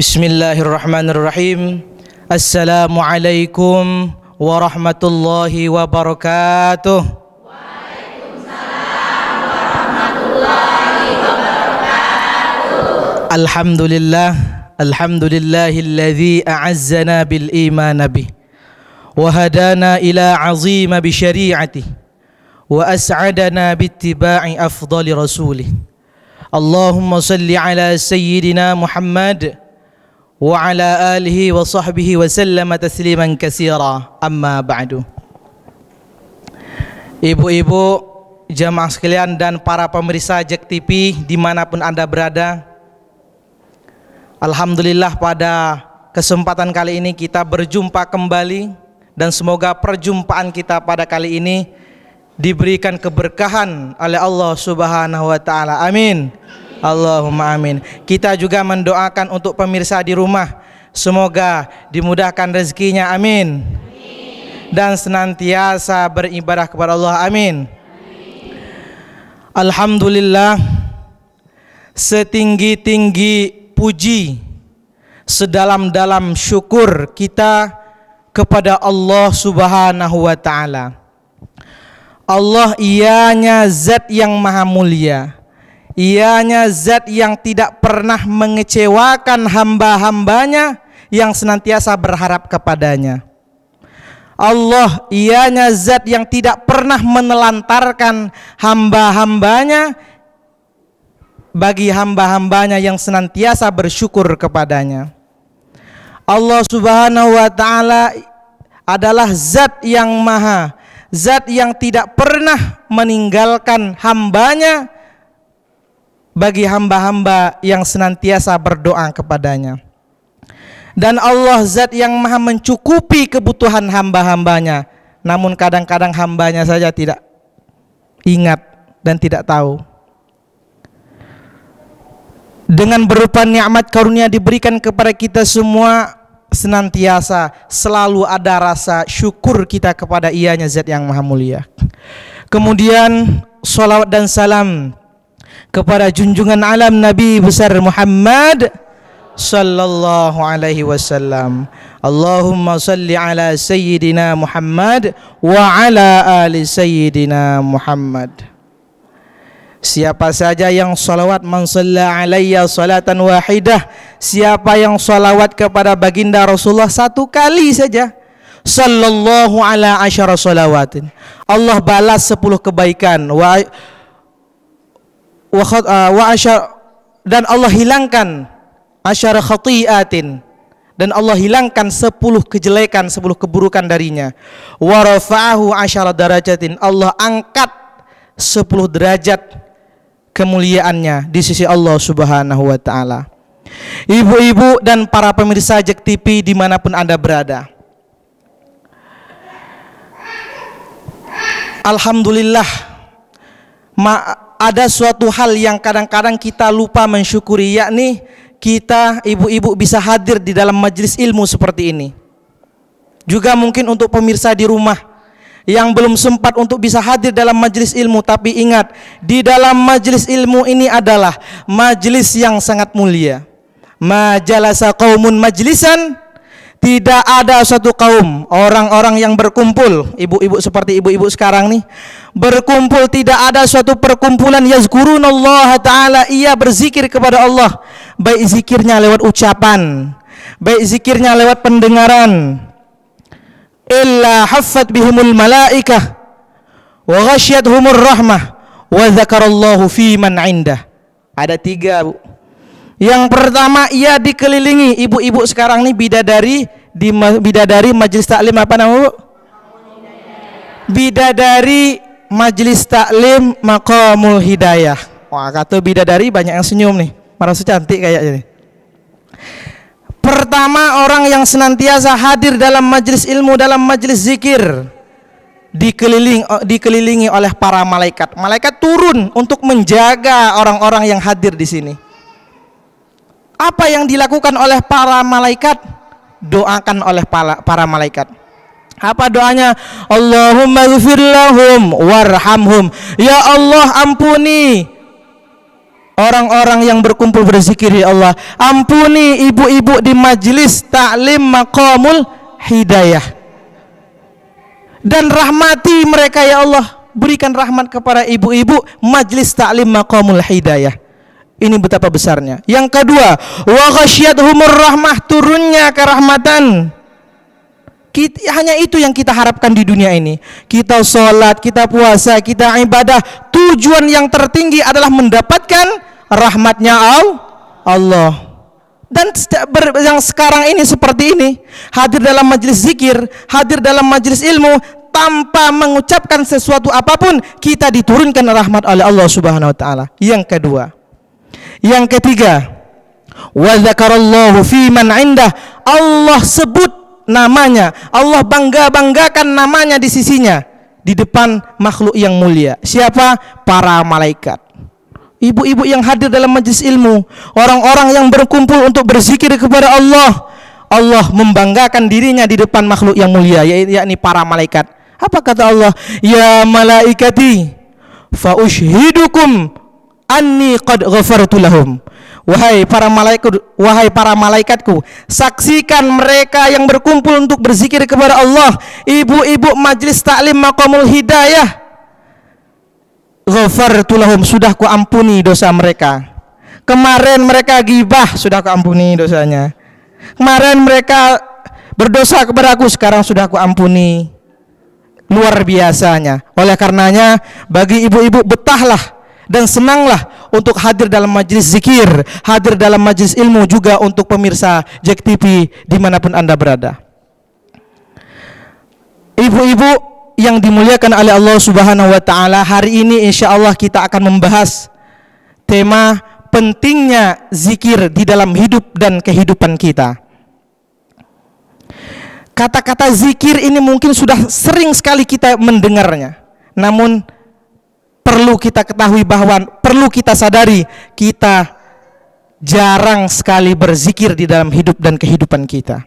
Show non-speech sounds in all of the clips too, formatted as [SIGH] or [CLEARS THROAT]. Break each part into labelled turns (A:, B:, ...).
A: بسم الله الرحمن الرحيم السلام عليكم ورحمة الله وبركاته وعليكم السلام ورحمة الله وبركاته الحمد لله الحمد لله الذي أعزنا بالإيمان به وهدانا إلى عظيم بشريعته وأسعدنا باتباع أفضل رسوله اللهم صل على سيدنا محمد wa آله وصحبه وسلم تسليما kasira أما بعد Ibu-ibu, jamaah sekalian dan para pemirsa Jek TV dimanapun Anda berada Alhamdulillah pada kesempatan kali ini kita berjumpa kembali Dan semoga perjumpaan kita pada kali ini diberikan keberkahan oleh Allah subhanahu wa ta'ala Amin Allahumma amin. Kita juga mendoakan untuk pemirsa di rumah. Semoga dimudahkan rezekinya. Amin. Dan senantiasa beribadah kepada Allah. Amin. Alhamdulillah. Setinggi-tinggi puji. Sedalam-dalam syukur kita kepada Allah subhanahu wa ta'ala. Allah ianya zat yang maha mulia. Ianya zat yang tidak pernah mengecewakan hamba-hambanya yang senantiasa berharap kepadanya. Allah ianya zat yang tidak pernah menelantarkan hamba-hambanya bagi hamba-hambanya yang senantiasa bersyukur kepadanya. Allah Subhanahu wa taala adalah zat yang maha, zat yang tidak pernah meninggalkan hambanya bagi hamba-hamba yang senantiasa berdoa kepadanya. Dan Allah zat yang maha mencukupi kebutuhan hamba-hambanya. Namun kadang-kadang hambanya saja tidak ingat dan tidak tahu. Dengan berupa nikmat karunia diberikan kepada kita semua senantiasa selalu ada rasa syukur kita kepada ianya zat yang maha mulia. Kemudian salawat dan salam kepada junjungan alam Nabi besar Muhammad sallallahu alaihi wasallam. Allahumma salli ala sayyidina Muhammad wa ala ali sayyidina Muhammad. Siapa saja yang salawat man salla alaiya salatan wahidah Siapa yang salawat kepada baginda Rasulullah satu kali saja Sallallahu ala asyara salawatin Allah balas sepuluh kebaikan wa, ah, dan Allah hilangkan asyara khati'atin dan Allah hilangkan sepuluh kejelekan, sepuluh keburukan darinya. Wa rafa'ahu asyara darajatin. Allah angkat sepuluh derajat kemuliaannya di sisi Allah Subhanahu wa taala. Ibu-ibu dan para pemirsa Jek TV dimanapun Anda berada. Alhamdulillah ma ada suatu hal yang kadang-kadang kita lupa mensyukuri yakni kita ibu-ibu bisa hadir di dalam majelis ilmu seperti ini. Juga mungkin untuk pemirsa di rumah yang belum sempat untuk bisa hadir dalam majelis ilmu tapi ingat di dalam majelis ilmu ini adalah majelis yang sangat mulia. Majalasa qaumun majlisan tidak ada satu kaum orang-orang yang berkumpul ibu-ibu seperti ibu-ibu sekarang nih berkumpul tidak ada suatu perkumpulan yazkurunallaha taala ia berzikir kepada Allah baik zikirnya lewat ucapan baik zikirnya lewat pendengaran illa haffat bihimul malaikah wa rahmah wa dzakarallahu fi man indah ada tiga bu yang pertama ia dikelilingi ibu-ibu sekarang nih bidadari di bidadari majelis taklim apa namanya Bu? Bidadari majelis taklim makomul hidayah. Wah, kata bidadari banyak yang senyum nih. Merasa cantik kayaknya nih. Pertama orang yang senantiasa hadir dalam majelis ilmu, dalam majelis zikir dikeliling eh, dikelilingi oleh para malaikat. Malaikat turun untuk menjaga orang-orang yang hadir di sini. Apa yang dilakukan oleh para malaikat? didoakan oleh para malaikat. Apa doanya? Allahumma gfirlahum warhamhum. Ya Allah ampuni orang-orang yang berkumpul berzikir ya Allah. Ampuni ibu-ibu di majlis taklim maqamul hidayah. Dan rahmati mereka ya Allah. Berikan rahmat kepada ibu-ibu majlis taklim maqamul hidayah. Ini betapa besarnya. Yang kedua, wa humur rahmah turunnya kerahmatan. Kita, hanya itu yang kita harapkan di dunia ini. Kita sholat, kita puasa, kita ibadah. Tujuan yang tertinggi adalah mendapatkan rahmatnya Allah dan yang sekarang ini seperti ini hadir dalam majlis zikir hadir dalam majlis ilmu tanpa mengucapkan sesuatu apapun kita diturunkan rahmat oleh Allah Subhanahu wa taala yang kedua yang ketiga, wa dzakarallahu fi man indah. Allah sebut namanya, Allah bangga-banggakan namanya di sisinya di depan makhluk yang mulia. Siapa? Para malaikat. Ibu-ibu yang hadir dalam majelis ilmu, orang-orang yang berkumpul untuk berzikir kepada Allah, Allah membanggakan dirinya di depan makhluk yang mulia, ya- yakni para malaikat. Apa kata Allah? Ya malaikati, fa ushidukum anni qad ghafartu lahum wahai para malaikat wahai para malaikatku saksikan mereka yang berkumpul untuk berzikir kepada Allah ibu-ibu majlis taklim maqamul hidayah ghafartu lahum sudah kuampuni dosa mereka kemarin mereka gibah sudah kuampuni dosanya kemarin mereka berdosa kepada aku sekarang sudah kuampuni luar biasanya oleh karenanya bagi ibu-ibu betahlah dan senanglah untuk hadir dalam majlis zikir, hadir dalam majlis ilmu juga untuk pemirsa Jack TV dimanapun Anda berada. Ibu-ibu yang dimuliakan oleh Allah Subhanahu wa taala, hari ini insya Allah kita akan membahas tema pentingnya zikir di dalam hidup dan kehidupan kita kata-kata zikir ini mungkin sudah sering sekali kita mendengarnya. Namun perlu kita ketahui bahwa perlu kita sadari kita jarang sekali berzikir di dalam hidup dan kehidupan kita.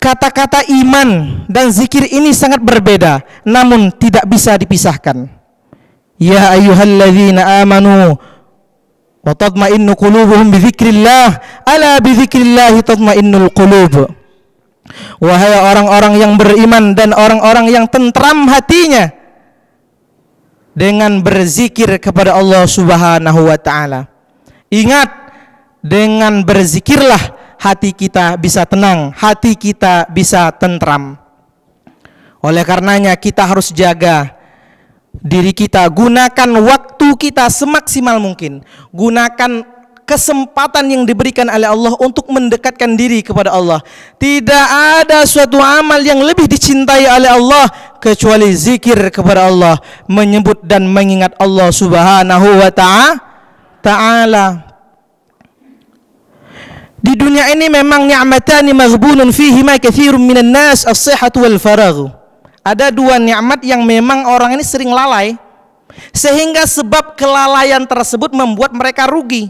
A: Kata-kata iman dan zikir ini sangat berbeda namun tidak bisa dipisahkan. Ya ayyuhalladzina amanu wa tatma'innu qulubuhum bi ala bi dzikrillah tatma'innul qulub. Wahai orang-orang yang beriman dan orang-orang yang tentram hatinya, dengan berzikir kepada Allah Subhanahu wa taala. Ingat dengan berzikirlah hati kita bisa tenang, hati kita bisa tentram. Oleh karenanya kita harus jaga diri kita, gunakan waktu kita semaksimal mungkin. Gunakan kesempatan yang diberikan oleh Allah untuk mendekatkan diri kepada Allah. Tidak ada suatu amal yang lebih dicintai oleh Allah kecuali zikir kepada Allah, menyebut dan mengingat Allah Subhanahu wa taala. Di dunia ini memang ni'matani maghbunun fihi ma katsirun minan nas as-sihhat wal faragh. Ada dua nikmat yang memang orang ini sering lalai sehingga sebab kelalaian tersebut membuat mereka rugi.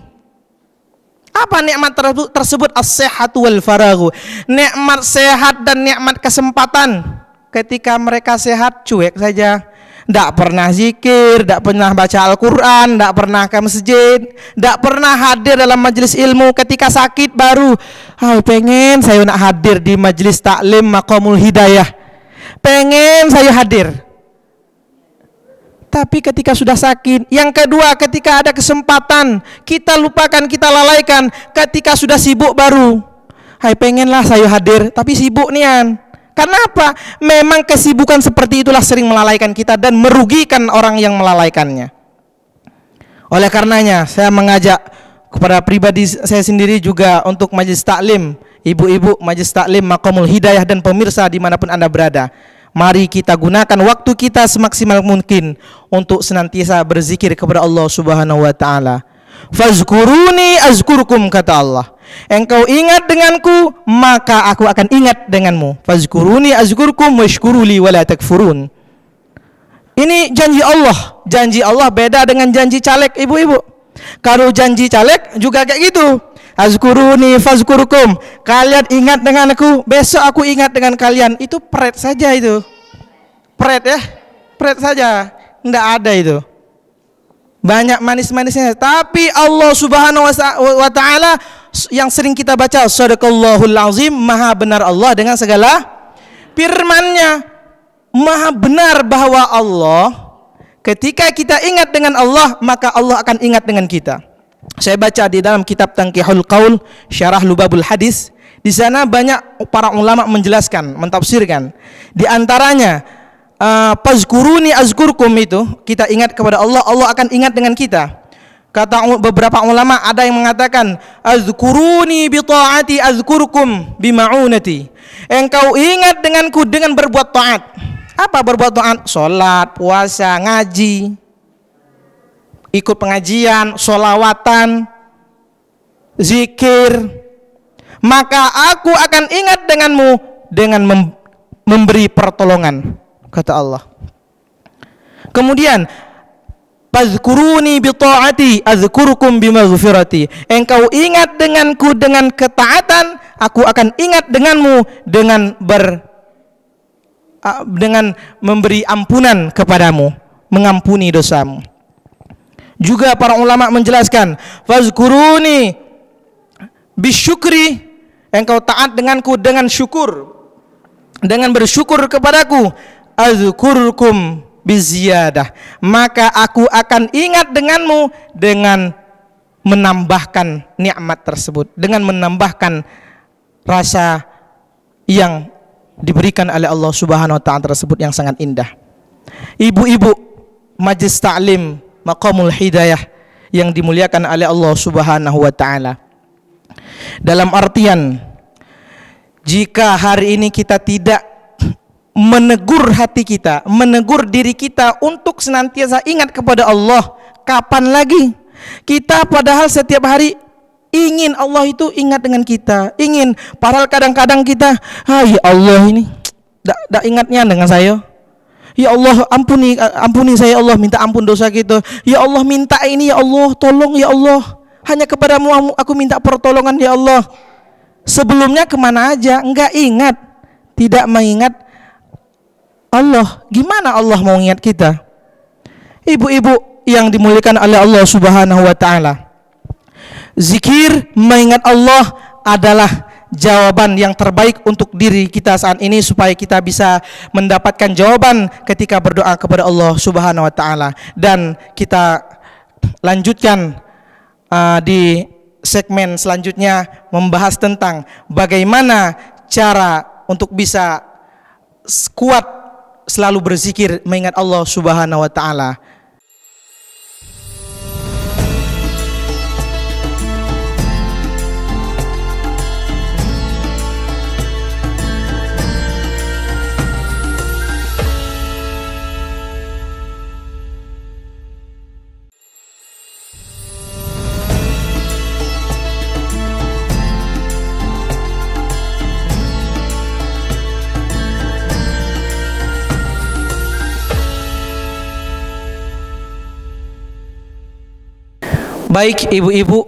A: Apa nikmat tersebut as-sihhat wal faragh? Nikmat sehat dan nikmat kesempatan ketika mereka sehat cuek saja tidak pernah zikir, tidak pernah baca Al-Quran, tidak pernah ke masjid, tidak pernah hadir dalam majelis ilmu. Ketika sakit baru, oh, pengen saya nak hadir di majelis taklim makomul hidayah. Pengen saya hadir. Tapi ketika sudah sakit, yang kedua ketika ada kesempatan, kita lupakan, kita lalaikan. Ketika sudah sibuk baru, hai pengenlah saya hadir, tapi sibuk nian karena apa? Memang kesibukan seperti itulah sering melalaikan kita dan merugikan orang yang melalaikannya. Oleh karenanya, saya mengajak kepada pribadi saya sendiri juga untuk majelis taklim, ibu-ibu majelis taklim Makomul Hidayah dan pemirsa dimanapun Anda berada. Mari kita gunakan waktu kita semaksimal mungkin untuk senantiasa berzikir kepada Allah Subhanahu wa taala. Fazkuruni azkurkum kata Allah. Engkau ingat denganku, maka aku akan ingat denganmu. Fazkuruni azkurkum washkuruli wala takfurun. Ini janji Allah. Janji Allah beda dengan janji caleg ibu-ibu. Kalau janji caleg juga kayak gitu. Azkuruni fazkurukum. Kalian ingat denganku besok aku ingat dengan kalian. Itu pret saja itu. Pret ya. Pret saja. Tidak ada itu. Banyak manis-manisnya. Tapi Allah Subhanahu wa taala yang sering kita baca sadaqallahul azim maha benar Allah dengan segala firmannya maha benar bahwa Allah ketika kita ingat dengan Allah maka Allah akan ingat dengan kita saya baca di dalam kitab Tangkihul Qaul Syarah Lubabul Hadis di sana banyak para ulama menjelaskan mentafsirkan di antaranya uh, eh, pazkuruni azkurkum itu kita ingat kepada Allah Allah akan ingat dengan kita Kata beberapa ulama ada yang mengatakan azkuruni bi taati azkurukum bi maunati. Engkau ingat denganku dengan berbuat taat. Apa berbuat taat? Salat, puasa, ngaji, ikut pengajian, solawatan, zikir. Maka aku akan ingat denganmu dengan mem memberi pertolongan, kata Allah. Kemudian Fazkuruni bi ta'ati azkurkum bi maghfirati. Engkau ingat denganku dengan ketaatan, aku akan ingat denganmu dengan ber dengan memberi ampunan kepadamu, mengampuni dosamu. Juga para ulama menjelaskan, fazkuruni bisyukri engkau taat denganku dengan syukur dengan bersyukur kepadaku azkurkum biziyadah. Maka aku akan ingat denganmu dengan menambahkan nikmat tersebut, dengan menambahkan rasa yang diberikan oleh Allah Subhanahu wa taala tersebut yang sangat indah. Ibu-ibu majlis taklim maqamul hidayah yang dimuliakan oleh Allah Subhanahu wa taala. Dalam artian jika hari ini kita tidak menegur hati kita, menegur diri kita untuk senantiasa ingat kepada Allah. Kapan lagi? Kita padahal setiap hari ingin Allah itu ingat dengan kita, ingin. Padahal kadang-kadang kita, hai ah, ya Allah ini, tidak ingatnya dengan saya. Ya Allah ampuni ampuni saya ya Allah minta ampun dosa gitu. Ya Allah minta ini ya Allah tolong ya Allah. Hanya kepadamu aku minta pertolongan ya Allah. Sebelumnya kemana aja? Enggak ingat. Tidak mengingat Allah, gimana Allah mau ingat kita? Ibu-ibu yang dimuliakan oleh Allah Subhanahu wa taala. Zikir mengingat Allah adalah jawaban yang terbaik untuk diri kita saat ini supaya kita bisa mendapatkan jawaban ketika berdoa kepada Allah Subhanahu wa taala dan kita lanjutkan uh, di segmen selanjutnya membahas tentang bagaimana cara untuk bisa kuat selalu berzikir mengingat Allah Subhanahu wa taala. Baik ibu-ibu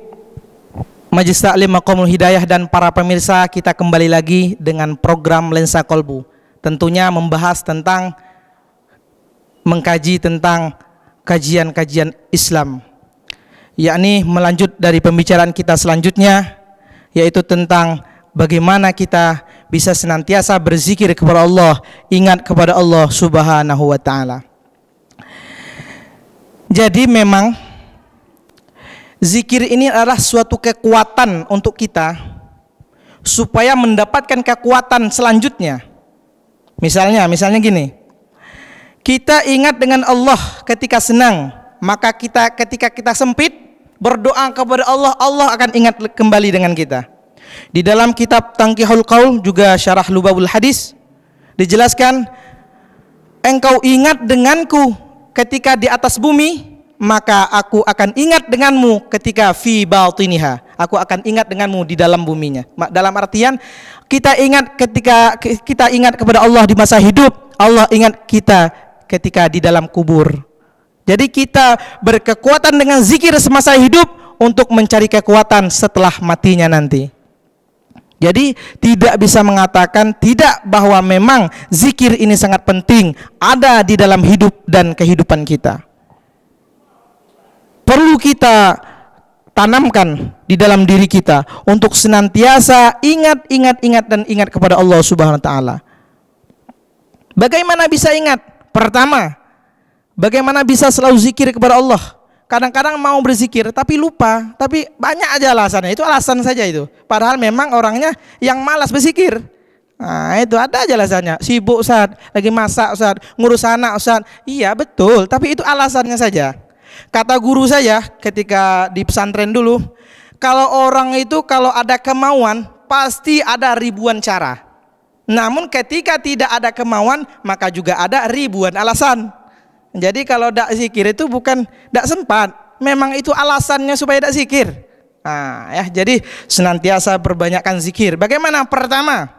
A: Majlis Taklim Makomul Hidayah dan para pemirsa kita kembali lagi dengan program Lensa Kolbu Tentunya membahas tentang Mengkaji tentang kajian-kajian Islam Yakni melanjut dari pembicaraan kita selanjutnya Yaitu tentang bagaimana kita bisa senantiasa berzikir kepada Allah Ingat kepada Allah subhanahu wa ta'ala Jadi memang Zikir ini adalah suatu kekuatan untuk kita supaya mendapatkan kekuatan selanjutnya. Misalnya, misalnya gini. Kita ingat dengan Allah ketika senang, maka kita ketika kita sempit berdoa kepada Allah, Allah akan ingat kembali dengan kita. Di dalam kitab Tangkihul Qaul juga Syarah Lubabul Hadis dijelaskan engkau ingat denganku ketika di atas bumi maka aku akan ingat denganmu ketika fi baltiniha. Aku akan ingat denganmu di dalam buminya. Dalam artian kita ingat ketika kita ingat kepada Allah di masa hidup, Allah ingat kita ketika di dalam kubur. Jadi kita berkekuatan dengan zikir semasa hidup untuk mencari kekuatan setelah matinya nanti. Jadi tidak bisa mengatakan tidak bahwa memang zikir ini sangat penting ada di dalam hidup dan kehidupan kita perlu kita tanamkan di dalam diri kita untuk senantiasa ingat ingat ingat dan ingat kepada Allah Subhanahu wa taala. Bagaimana bisa ingat? Pertama, bagaimana bisa selalu zikir kepada Allah? Kadang-kadang mau berzikir tapi lupa, tapi banyak aja alasannya. Itu alasan saja itu. Padahal memang orangnya yang malas berzikir. Nah, itu ada aja alasannya. Sibuk saat lagi masak saat ngurus anak saat Iya, betul, tapi itu alasannya saja. Kata guru saya ketika di pesantren dulu, kalau orang itu kalau ada kemauan pasti ada ribuan cara. Namun ketika tidak ada kemauan maka juga ada ribuan alasan. Jadi kalau tidak zikir itu bukan tidak sempat, memang itu alasannya supaya tidak zikir. Nah, ya, jadi senantiasa perbanyakkan zikir. Bagaimana? Pertama,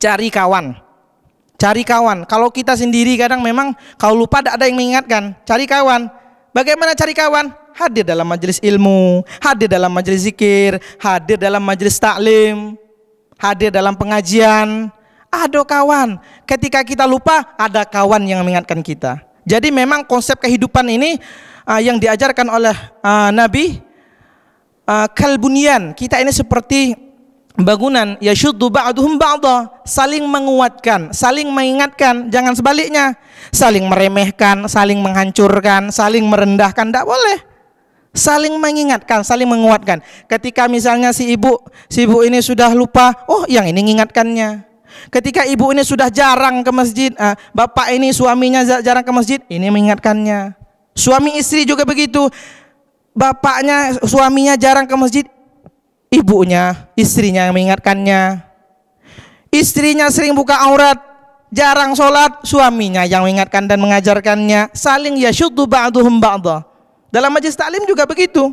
A: cari kawan. Cari kawan. Kalau kita sendiri kadang memang kalau lupa tidak ada yang mengingatkan. Cari kawan. Bagaimana cari kawan? Hadir dalam majelis ilmu, hadir dalam majelis zikir, hadir dalam majelis taklim, hadir dalam pengajian. Ada kawan. Ketika kita lupa, ada kawan yang mengingatkan kita. Jadi memang konsep kehidupan ini uh, yang diajarkan oleh uh, Nabi uh, kalbunian. Kita ini seperti bangunan yashuddu ba'duhum ba'dha saling menguatkan saling mengingatkan jangan sebaliknya saling meremehkan saling menghancurkan saling merendahkan tidak boleh saling mengingatkan saling menguatkan ketika misalnya si ibu si ibu ini sudah lupa oh yang ini mengingatkannya ketika ibu ini sudah jarang ke masjid ah, bapak ini suaminya jarang ke masjid ini mengingatkannya suami istri juga begitu bapaknya suaminya jarang ke masjid ibunya, istrinya yang mengingatkannya. Istrinya sering buka aurat, jarang sholat, suaminya yang mengingatkan dan mengajarkannya. Saling ya aduh ba'duhum ba'dah. Dalam majlis taklim juga begitu.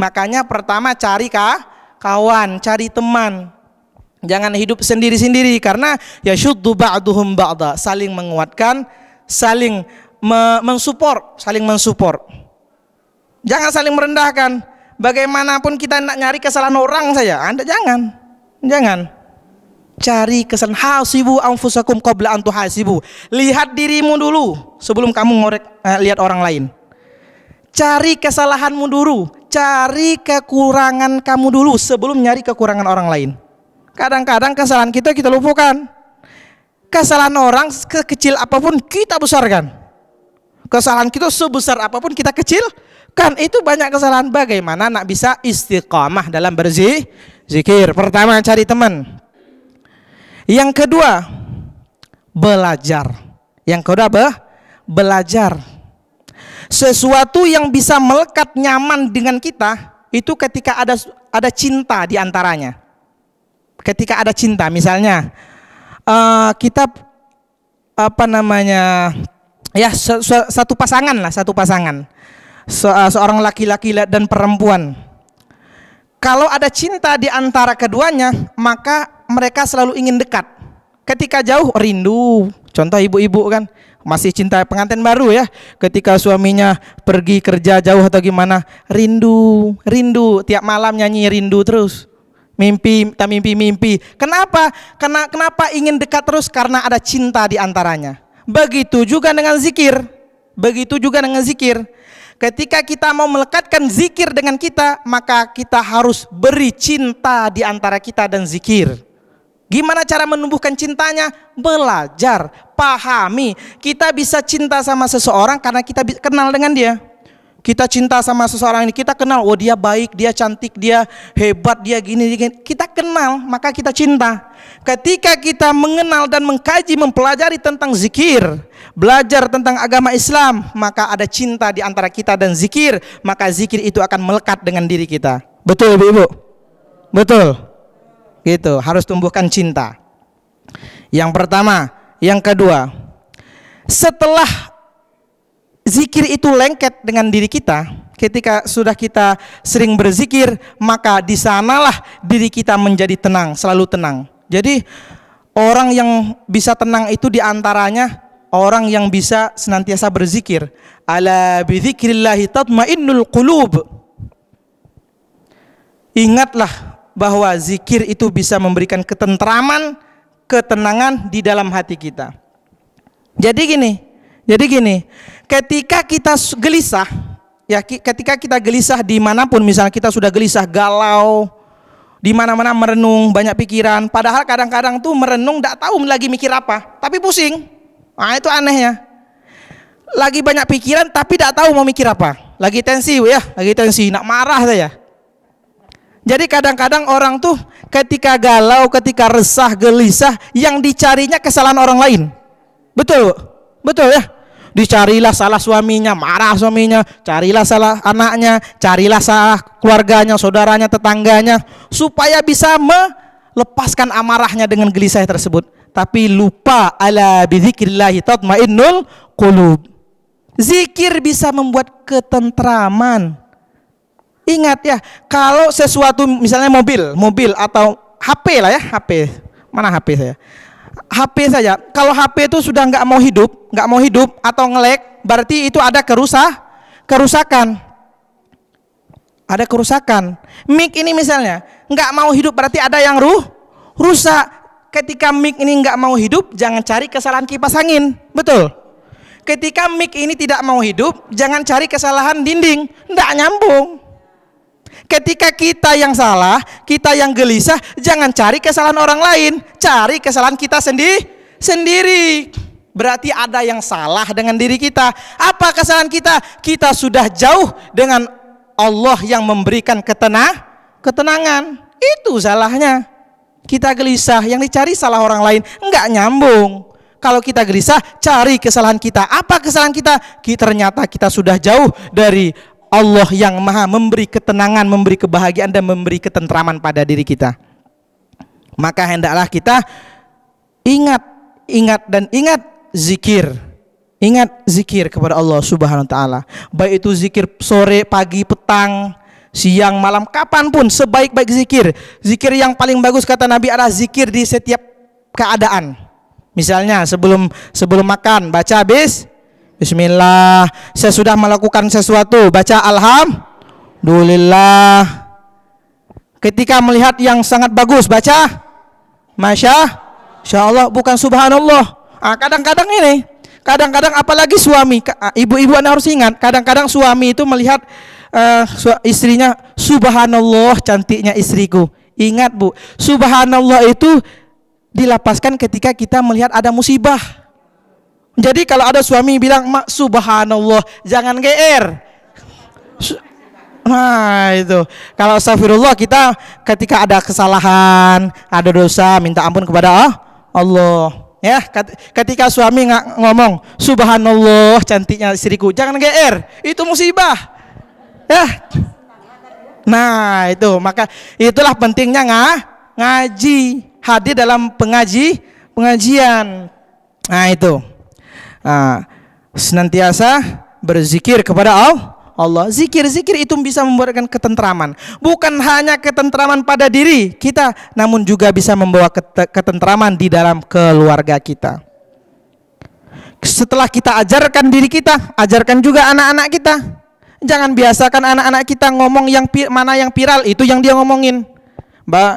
A: Makanya pertama cari kah? kawan, cari teman. Jangan hidup sendiri-sendiri karena ya aduh ba'duhum ba'da, saling menguatkan, saling mensupport, saling mensupport. Jangan saling merendahkan bagaimanapun kita nak nyari kesalahan orang saja anda ah, jangan jangan cari kesalahan hasibu anfusakum qabla antu hasibu lihat dirimu dulu sebelum kamu ngorek eh, lihat orang lain cari kesalahanmu dulu cari kekurangan kamu dulu sebelum nyari kekurangan orang lain kadang-kadang kesalahan kita kita lupakan kesalahan orang sekecil apapun kita besarkan Kesalahan kita sebesar apapun kita kecil kan itu banyak kesalahan bagaimana nak bisa istiqomah dalam berzikir. Pertama cari teman. Yang kedua belajar. Yang kedua apa? belajar. Sesuatu yang bisa melekat nyaman dengan kita itu ketika ada ada cinta di antaranya. Ketika ada cinta misalnya uh, kita apa namanya ya satu pasangan lah satu pasangan Se eh, seorang laki-laki dan perempuan kalau ada cinta di antara keduanya maka mereka selalu ingin dekat ketika jauh rindu contoh ibu-ibu kan masih cinta pengantin baru ya ketika suaminya pergi kerja jauh atau gimana rindu rindu tiap malam nyanyi rindu terus mimpi tak mimpi mimpi kenapa karena kenapa ingin dekat terus karena ada cinta di antaranya Begitu juga dengan zikir. Begitu juga dengan zikir. Ketika kita mau melekatkan zikir dengan kita, maka kita harus beri cinta di antara kita dan zikir. Gimana cara menumbuhkan cintanya? Belajar, pahami. Kita bisa cinta sama seseorang karena kita kenal dengan dia kita cinta sama seseorang ini, kita kenal, oh dia baik, dia cantik, dia hebat, dia gini, gini. Kita kenal, maka kita cinta. Ketika kita mengenal dan mengkaji, mempelajari tentang zikir, belajar tentang agama Islam, maka ada cinta di antara kita dan zikir, maka zikir itu akan melekat dengan diri kita. Betul, Ibu? -ibu? Betul. Gitu, harus tumbuhkan cinta. Yang pertama, yang kedua, setelah zikir itu lengket dengan diri kita, ketika sudah kita sering berzikir, maka di sanalah diri kita menjadi tenang, selalu tenang. Jadi orang yang bisa tenang itu diantaranya orang yang bisa senantiasa berzikir. Ala bidzikrillahi tatmainnul qulub. Ingatlah bahwa zikir itu bisa memberikan ketentraman, ketenangan di dalam hati kita. Jadi gini, jadi gini, Ya, ketika kita gelisah, ya ketika kita gelisah dimanapun, misalnya kita sudah gelisah, galau, di mana-mana merenung, banyak pikiran. Padahal kadang-kadang tuh merenung, tidak tahu lagi mikir apa, tapi pusing. Nah itu anehnya. Lagi banyak pikiran, tapi tidak tahu mau mikir apa. Lagi tensi, ya, lagi tensi, nak marah saya. Jadi kadang-kadang orang tuh ketika galau, ketika resah, gelisah, yang dicarinya kesalahan orang lain. Betul, betul ya dicarilah salah suaminya, marah suaminya, carilah salah anaknya, carilah salah keluarganya, saudaranya, tetangganya, supaya bisa melepaskan amarahnya dengan gelisah tersebut. Tapi lupa ala bidzikrillah tatmainnul qulub. Zikir bisa membuat ketentraman. Ingat ya, kalau sesuatu misalnya mobil, mobil atau HP lah ya, HP. Mana HP saya? HP saja. Kalau HP itu sudah nggak mau hidup, nggak mau hidup atau ngelek, berarti itu ada kerusak, kerusakan. Ada kerusakan. Mic ini misalnya nggak mau hidup, berarti ada yang ruh, rusak. Ketika mic ini nggak mau hidup, jangan cari kesalahan kipas angin, betul? Ketika mic ini tidak mau hidup, jangan cari kesalahan dinding, tidak nyambung ketika kita yang salah, kita yang gelisah, jangan cari kesalahan orang lain, cari kesalahan kita sendiri. sendiri. Berarti ada yang salah dengan diri kita. Apa kesalahan kita? Kita sudah jauh dengan Allah yang memberikan ketenang, ketenangan. Itu salahnya. Kita gelisah, yang dicari salah orang lain, enggak nyambung kalau kita gelisah, cari kesalahan kita. Apa kesalahan kita? Kita ternyata kita sudah jauh dari Allah yang maha memberi ketenangan, memberi kebahagiaan dan memberi ketentraman pada diri kita. Maka hendaklah kita ingat, ingat dan ingat zikir. Ingat zikir kepada Allah Subhanahu wa taala. Baik itu zikir sore, pagi, petang, siang, malam, kapanpun sebaik-baik zikir. Zikir yang paling bagus kata Nabi adalah zikir di setiap keadaan. Misalnya sebelum sebelum makan baca bis Bismillah. Saya sudah melakukan sesuatu. Baca Alhamdulillah. Ketika melihat yang sangat bagus, baca Masya Insya Allah bukan Subhanallah. Ah, kadang-kadang nah, ini, kadang-kadang apalagi suami, ah, ibu-ibu anda harus ingat, kadang-kadang suami itu melihat uh, istrinya, Subhanallah cantiknya istriku. Ingat bu, Subhanallah itu dilapaskan ketika kita melihat ada musibah. Jadi kalau ada suami bilang, "Mak, subhanallah, jangan GR." Nah itu Kalau astagfirullah kita ketika ada kesalahan Ada dosa minta ampun kepada Allah Ya ketika suami nggak ngomong Subhanallah cantiknya istriku Jangan GR itu musibah Ya Nah itu maka itulah pentingnya nggak ngaji Hadir dalam pengaji pengajian Nah itu Nah, senantiasa berzikir kepada Allah. Allah. Zikir-zikir itu bisa membuatkan ketentraman. Bukan hanya ketentraman pada diri kita, namun juga bisa membawa ketentraman di dalam keluarga kita. Setelah kita ajarkan diri kita, ajarkan juga anak-anak kita. Jangan biasakan anak-anak kita ngomong yang mana yang viral itu yang dia ngomongin. Mbak,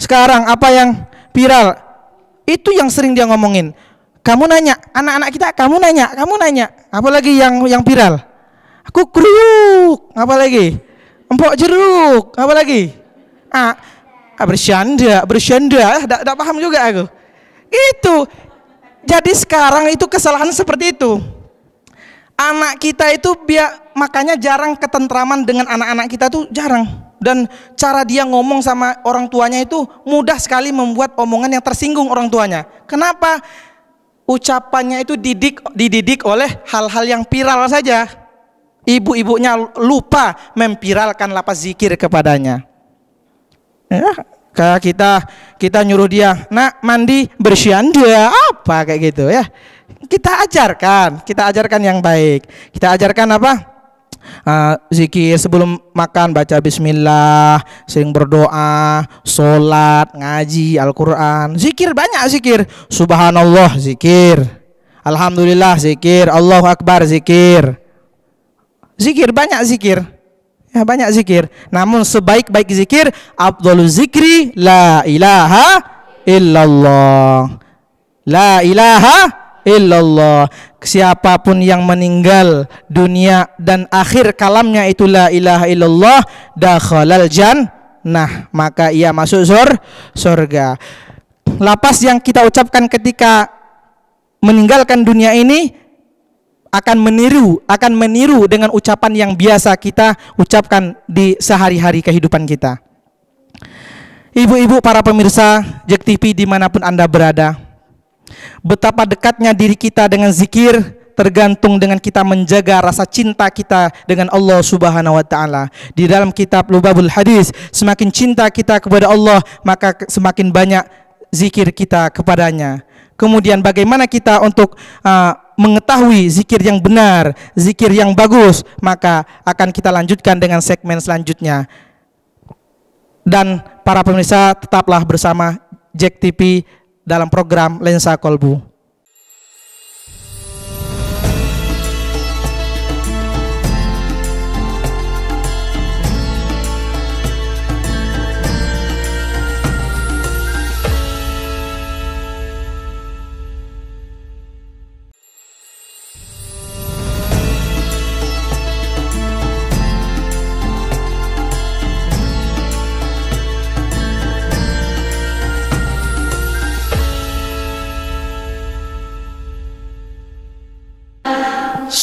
A: sekarang apa yang viral? Itu yang sering dia ngomongin kamu nanya, anak-anak kita kamu nanya, kamu nanya, apalagi yang yang viral. Aku apa apalagi? Empok jeruk, apalagi? Ah, bersyanda, ah, bercanda, tidak paham juga aku. Itu. Jadi sekarang itu kesalahan seperti itu. Anak kita itu biar makanya jarang ketentraman dengan anak-anak kita tuh jarang dan cara dia ngomong sama orang tuanya itu mudah sekali membuat omongan yang tersinggung orang tuanya. Kenapa? ucapannya itu didik dididik oleh hal-hal yang viral saja. Ibu-ibunya lupa memviralkan lapas zikir kepadanya. Ya, kayak kita kita nyuruh dia, "Nak, mandi, bersihan dia." Apa kayak gitu ya. Kita ajarkan, kita ajarkan yang baik. Kita ajarkan apa? Ah, zikir sebelum makan baca bismillah, sering berdoa, sholat, ngaji, Al-Quran, zikir banyak zikir, subhanallah zikir, alhamdulillah zikir, Allahu Akbar zikir, zikir banyak zikir. Ya, banyak zikir. Namun sebaik-baik zikir, Abdul zikri la ilaha illallah. La ilaha illallah. Siapapun yang meninggal dunia dan akhir kalamnya itu la ilaha illallah dakhalal Nah, maka ia masuk sur surga. Lapas yang kita ucapkan ketika meninggalkan dunia ini akan meniru, akan meniru dengan ucapan yang biasa kita ucapkan di sehari-hari kehidupan kita. Ibu-ibu para pemirsa Jek TV dimanapun Anda berada, Betapa dekatnya diri kita dengan zikir tergantung dengan kita menjaga rasa cinta kita dengan Allah Subhanahu wa taala. Di dalam kitab Lubabul Hadis, semakin cinta kita kepada Allah, maka semakin banyak zikir kita kepadanya. Kemudian bagaimana kita untuk uh, mengetahui zikir yang benar, zikir yang bagus, maka akan kita lanjutkan dengan segmen selanjutnya. Dan para pemirsa tetaplah bersama Jack TV dalam program Lensa Kolbu.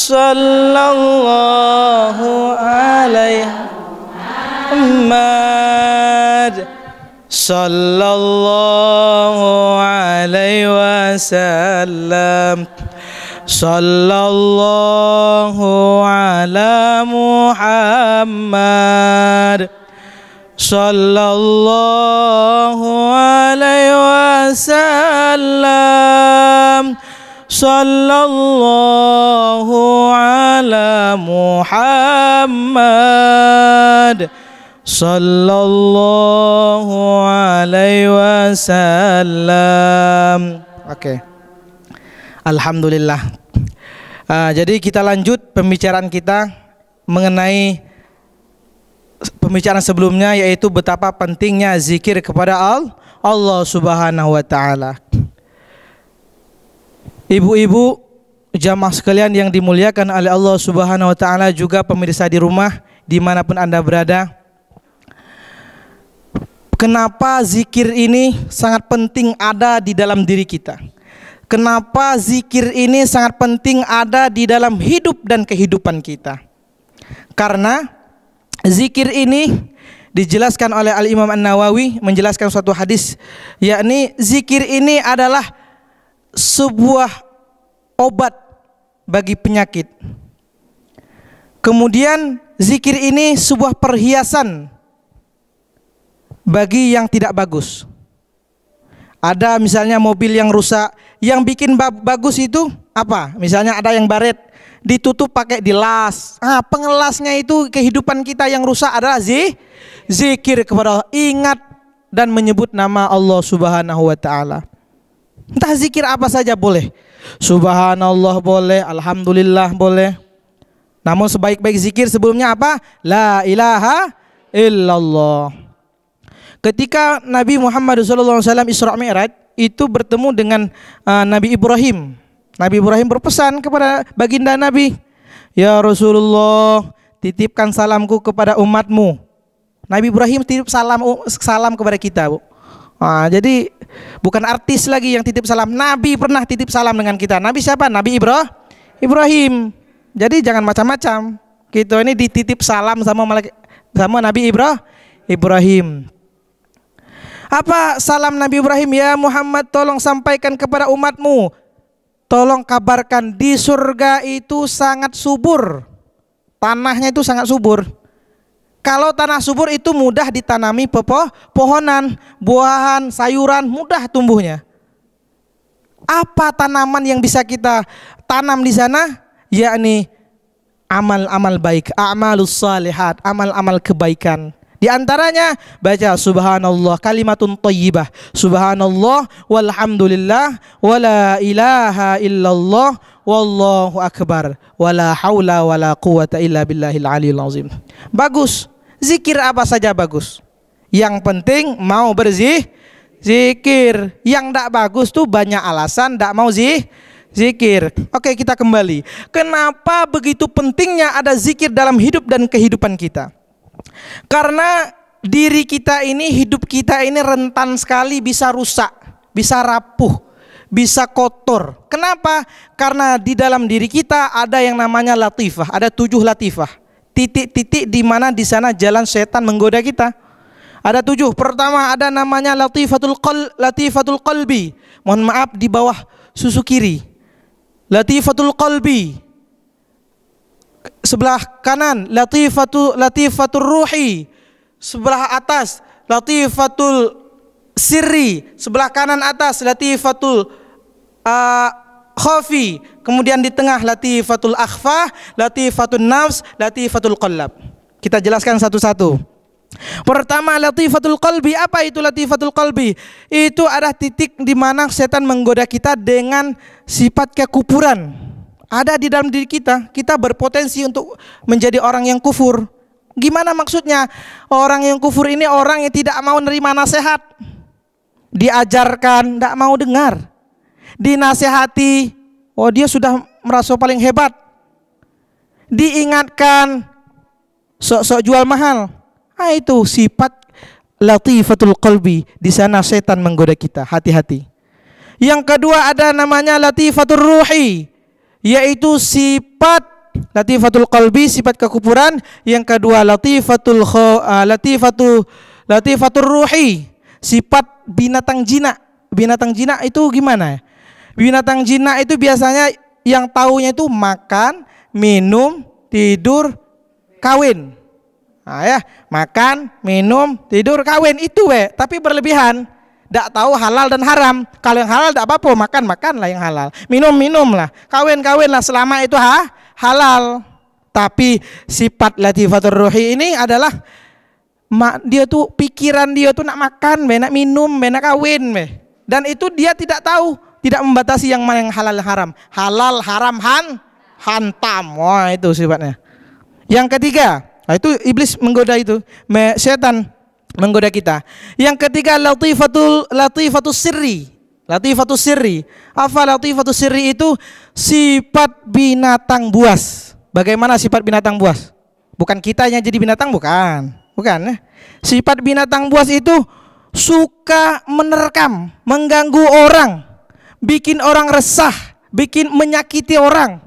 A: صلى الله عليه محمد صلى الله عليه وسلم صلى الله على محمد صلى الله عليه وسلم sallallahu ala Muhammad sallallahu alaihi wasallam. Oke. Okay. Alhamdulillah. Uh, jadi kita lanjut pembicaraan kita mengenai pembicaraan sebelumnya yaitu betapa pentingnya zikir kepada Allah Subhanahu wa taala. Ibu-ibu jamaah sekalian yang dimuliakan oleh Allah Subhanahu wa taala juga pemirsa di rumah dimanapun Anda berada. Kenapa zikir ini sangat penting ada di dalam diri kita? Kenapa zikir ini sangat penting ada di dalam hidup dan kehidupan kita? Karena zikir ini dijelaskan oleh Al Imam An Nawawi menjelaskan suatu hadis, yakni zikir ini adalah sebuah obat bagi penyakit. Kemudian zikir ini sebuah perhiasan bagi yang tidak bagus. Ada misalnya mobil yang rusak, yang bikin bagus itu apa? Misalnya ada yang baret, ditutup pakai dilas. Ah, pengelasnya itu kehidupan kita yang rusak adalah zi, zikir kepada Allah, ingat dan menyebut nama Allah Subhanahu wa taala. Entah zikir apa saja boleh. Subhanallah boleh, alhamdulillah boleh. Namun sebaik-baik zikir sebelumnya apa? La ilaha illallah. Ketika Nabi Muhammad SAW Isra Mi'raj itu bertemu dengan uh, Nabi Ibrahim. Nabi Ibrahim berpesan kepada baginda Nabi, "Ya Rasulullah, titipkan salamku kepada umatmu." Nabi Ibrahim titip salam salam kepada kita, Bu. Nah, jadi bukan artis lagi yang titip salam. Nabi pernah titip salam dengan kita. Nabi siapa? Nabi Ibrahim. Ibrahim. Jadi jangan macam-macam. Kita gitu. ini dititip salam sama sama Nabi Ibrahim. Ibrahim. Apa salam Nabi Ibrahim? Ya Muhammad tolong sampaikan kepada umatmu. Tolong kabarkan di surga itu sangat subur. Tanahnya itu sangat subur. Kalau tanah subur itu mudah ditanami pepoh, pohonan, buahan, sayuran, mudah tumbuhnya. Apa tanaman yang bisa kita tanam di sana? Yakni amal-amal baik, amalus salihat, amal-amal kebaikan. Di antaranya baca subhanallah kalimatun thayyibah. Subhanallah walhamdulillah wala ilaha illallah wallahu akbar wala haula wala quwata illa billahil aliyil azim. Bagus zikir apa saja bagus. Yang penting mau berzikir. Zikir yang tidak bagus tuh banyak alasan tidak mau zikir zikir. Oke, kita kembali. Kenapa begitu pentingnya ada zikir dalam hidup dan kehidupan kita? Karena diri kita ini, hidup kita ini rentan sekali bisa rusak, bisa rapuh, bisa kotor. Kenapa? Karena di dalam diri kita ada yang namanya latifah, ada tujuh latifah titik-titik di mana di sana jalan setan menggoda kita. Ada tujuh. Pertama ada namanya latifatul qal latifatul qalbi. Mohon maaf di bawah susu kiri. Latifatul qalbi. Sebelah kanan latifatul latifatul ruhi. Sebelah atas latifatul sirri. Sebelah kanan atas latifatul ah, khafi, kemudian di tengah latifatul akhfah, latifatul nafs, latifatul qallab Kita jelaskan satu-satu. Pertama latifatul qalbi, apa itu latifatul qalbi? Itu ada titik di mana setan menggoda kita dengan sifat kekupuran. Ada di dalam diri kita, kita berpotensi untuk menjadi orang yang kufur. Gimana maksudnya? Orang yang kufur ini orang yang tidak mau nerima nasihat. Diajarkan, tidak mau dengar dinasehati, oh dia sudah merasa paling hebat. Diingatkan sok-sok jual mahal. Ah itu sifat latifatul qalbi. Di sana setan menggoda kita, hati-hati. Yang kedua ada namanya latifatul ruhi, yaitu sifat latifatul qalbi sifat kekupuran yang kedua latifatul kho, uh, ah, latifatu latifatul ruhi sifat binatang jinak binatang jinak itu gimana Binatang jinak itu biasanya yang tahunya itu makan, minum, tidur, kawin. Nah, ya, makan, minum, tidur, kawin itu we, tapi berlebihan. Tidak tahu halal dan haram. Kalau yang halal tidak apa-apa, makan makan lah yang halal. Minum minum lah, kawin kawin lah selama itu ha halal. Tapi sifat latifatur ruhi ini adalah dia tuh pikiran dia tuh nak makan, nak minum, nak kawin, me. dan itu dia tidak tahu tidak membatasi yang mana yang halal haram. Halal haram han hantam. Wah, itu sifatnya. Yang ketiga, nah itu iblis menggoda itu, Me, setan menggoda kita. Yang ketiga latifatul latifatus sirri. Latifatus sirri. Apa latifatus sirri itu? Sifat binatang buas. Bagaimana sifat binatang buas? Bukan kita yang jadi binatang, bukan. Bukan. Eh. Sifat binatang buas itu suka menerkam, mengganggu orang bikin orang resah, bikin menyakiti orang.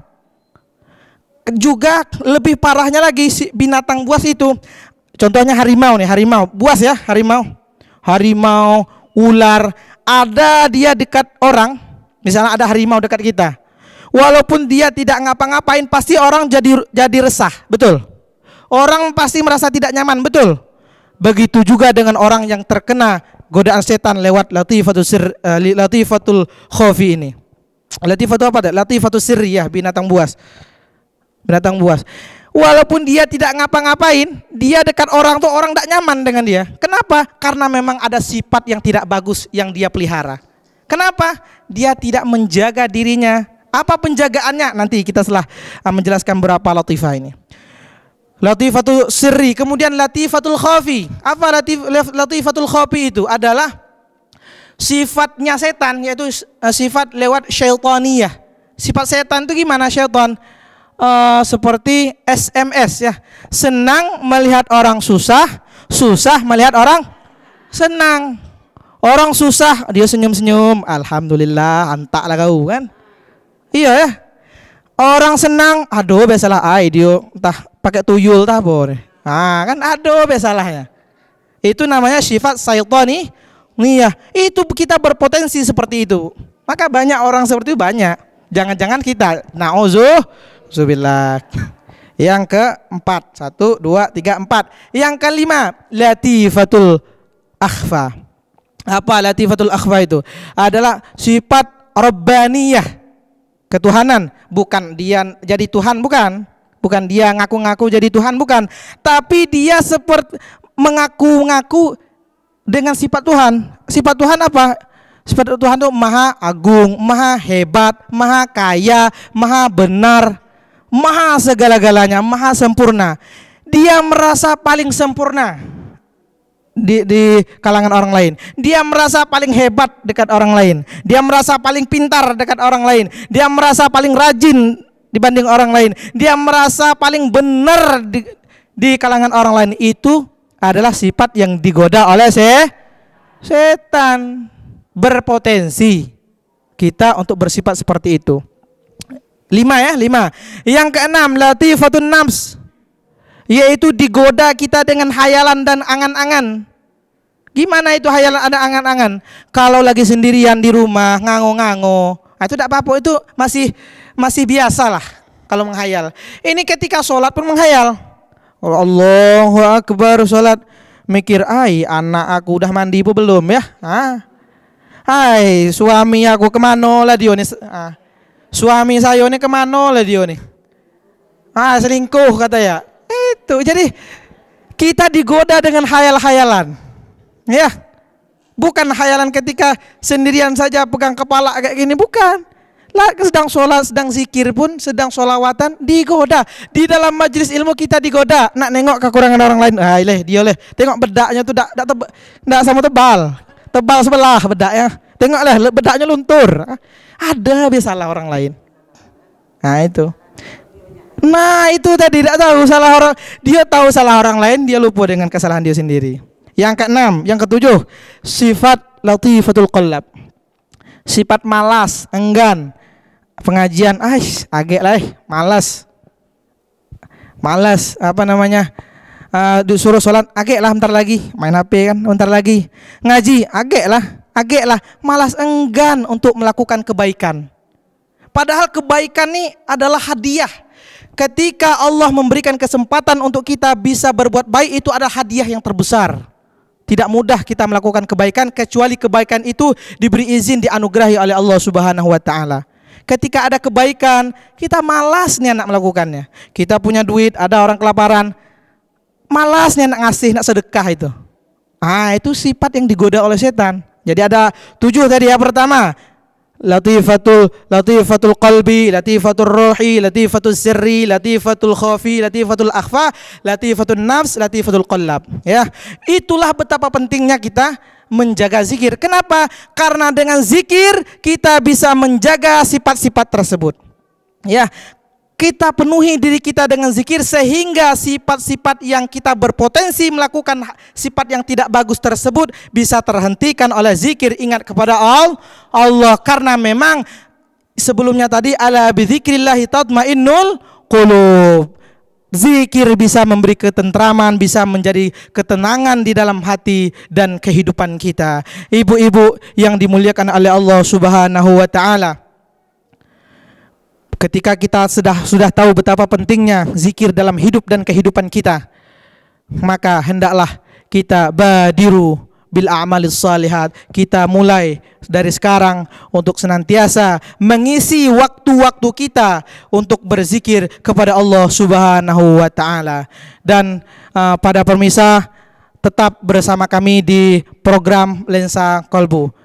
A: Juga lebih parahnya lagi si binatang buas itu, contohnya harimau nih, harimau, buas ya, harimau. Harimau, ular, ada dia dekat orang, misalnya ada harimau dekat kita. Walaupun dia tidak ngapa-ngapain, pasti orang jadi jadi resah, betul. Orang pasti merasa tidak nyaman, betul. Begitu juga dengan orang yang terkena godaan setan lewat latifatul sir uh, latifatul khofi ini. latifatul apa? Latifatul sir ya binatang buas. Binatang buas. Walaupun dia tidak ngapa-ngapain, dia dekat orang tuh orang tidak nyaman dengan dia. Kenapa? Karena memang ada sifat yang tidak bagus yang dia pelihara. Kenapa? Dia tidak menjaga dirinya. Apa penjagaannya? Nanti kita setelah eh, menjelaskan berapa latifah ini. Latifatul sirri, kemudian latifatul khafi. Apa latif, latifatul khafi itu? Adalah sifatnya setan yaitu eh, sifat lewat syaitaniyah. Sifat setan itu gimana syaitan? Uh, seperti SMS ya. Senang melihat orang susah, susah melihat orang senang. Orang susah dia senyum-senyum, alhamdulillah antaklah kau kan. Iya ya. Orang senang, aduh biasalah ai dia entah pakai tuyul tah boleh. Ah, kan aduh biasalahnya. Itu namanya sifat syaitani Iya, Itu kita berpotensi seperti itu. Maka banyak orang seperti itu banyak. Jangan-jangan kita naozu zubillah. Yang keempat, satu, dua, tiga, empat. Yang kelima, latifatul akhfa. Apa latifatul akhfa itu? Adalah sifat robbaniyah, ketuhanan, bukan dia jadi Tuhan, bukan bukan dia ngaku-ngaku jadi Tuhan, bukan. Tapi dia seperti mengaku-ngaku dengan sifat Tuhan. Sifat Tuhan apa? Sifat Tuhan itu maha agung, maha hebat, maha kaya, maha benar, maha segala-galanya, maha sempurna. Dia merasa paling sempurna di, di kalangan orang lain. Dia merasa paling hebat dekat orang lain. Dia merasa paling pintar dekat orang lain. Dia merasa paling rajin dibanding orang lain. Dia merasa paling benar di, di kalangan orang lain. Itu adalah sifat yang digoda oleh se setan. Berpotensi kita untuk bersifat seperti itu. Lima ya, lima. Yang keenam, latifatun nafs. Yaitu digoda kita dengan hayalan dan angan-angan. Gimana itu hayalan ada angan-angan? Kalau lagi sendirian di rumah, ngango-ngango. Nah, itu tidak apa-apa, itu masih masih biasa lah kalau menghayal. Ini ketika sholat pun menghayal. Oh, Allahu Akbar sholat. Mikir, ay, anak aku udah mandi bu belum ya? Ah. Hai suami aku kemana lah dia nih? Ah. Suami saya ini kemana lah dia nih? Ah selingkuh kata ya. Itu jadi kita digoda dengan hayal-hayalan. Ya. Bukan hayalan ketika sendirian saja pegang kepala kayak gini, bukan lah sedang sholat, sedang zikir pun, sedang sholawatan digoda. Di dalam majlis ilmu kita digoda. Nak nengok kekurangan orang lain. Ah, leh, dia leh. Tengok bedaknya tuh dak dak dak sama tebal. Tebal sebelah bedaknya. Tengoklah bedaknya luntur. Ah, ada biasalah orang lain. Nah, itu. Nah, itu tadi tidak tahu salah orang. Dia tahu salah orang lain, dia lupa dengan kesalahan dia sendiri. Yang keenam, yang ketujuh, sifat latifatul kolab, sifat malas, enggan, pengajian ais ah, agak lah malas malas apa namanya uh, disuruh sholat agak lah bentar lagi main HP kan bentar lagi ngaji agak lah agak lah malas enggan untuk melakukan kebaikan padahal kebaikan nih adalah hadiah ketika Allah memberikan kesempatan untuk kita bisa berbuat baik itu adalah hadiah yang terbesar tidak mudah kita melakukan kebaikan kecuali kebaikan itu diberi izin dianugerahi oleh Allah Subhanahu wa taala ketika ada kebaikan, kita malas nih anak melakukannya. Kita punya duit, ada orang kelaparan, malas nih anak ngasih, nak sedekah itu. Ah, itu sifat yang digoda oleh setan. Jadi ada tujuh tadi ya pertama latifatul latifatul qalbi latifatul ruhi latifatul sirri latifatul khafi latifatul akhfa latifatul nafs latifatul qallab ya itulah betapa pentingnya kita menjaga zikir. Kenapa? Karena dengan zikir kita bisa menjaga sifat-sifat tersebut. Ya, kita penuhi diri kita dengan zikir sehingga sifat-sifat yang kita berpotensi melakukan sifat yang tidak bagus tersebut bisa terhentikan oleh zikir ingat kepada Allah Allah karena memang sebelumnya tadi ala bidzikrillah tatmainnul qulub Zikir bisa memberi ketentraman, bisa menjadi ketenangan di dalam hati dan kehidupan kita. Ibu-ibu yang dimuliakan oleh Allah Subhanahu wa taala. Ketika kita sudah sudah tahu betapa pentingnya zikir dalam hidup dan kehidupan kita, maka hendaklah kita badiru bil amalis salihat. Kita mulai dari sekarang untuk senantiasa mengisi waktu-waktu kita untuk berzikir kepada Allah Subhanahu wa taala. Dan uh, pada permisa tetap bersama kami di program Lensa Kolbu.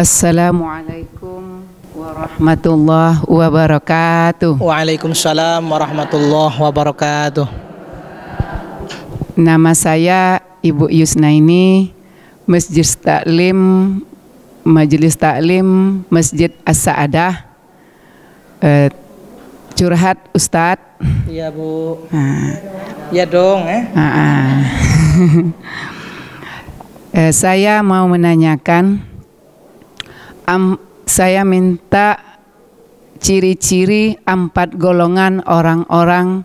B: Assalamualaikum warahmatullahi wabarakatuh. Waalaikumsalam
A: warahmatullahi wabarakatuh.
B: Nama saya Ibu Yusnaini, Masjid Taklim, Majelis Taklim Masjid As-Sa'adah. Eh, curhat Ustaz. Iya Bu. Nah. Ya dong. Eh. Nah, ah. ah. [LAUGHS] eh, saya mau menanyakan am, saya minta ciri-ciri empat golongan orang-orang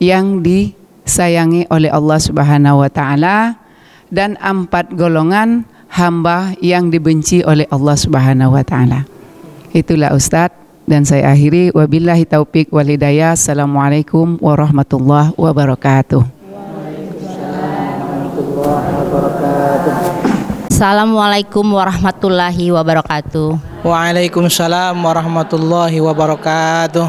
B: yang disayangi oleh Allah Subhanahu wa taala dan empat golongan hamba yang dibenci oleh Allah Subhanahu wa taala. Itulah Ustadz dan saya akhiri wabillahi taufik hidayah. Assalamualaikum warahmatullahi wabarakatuh.
A: Assalamualaikum warahmatullahi wabarakatuh. Waalaikumsalam warahmatullahi wabarakatuh.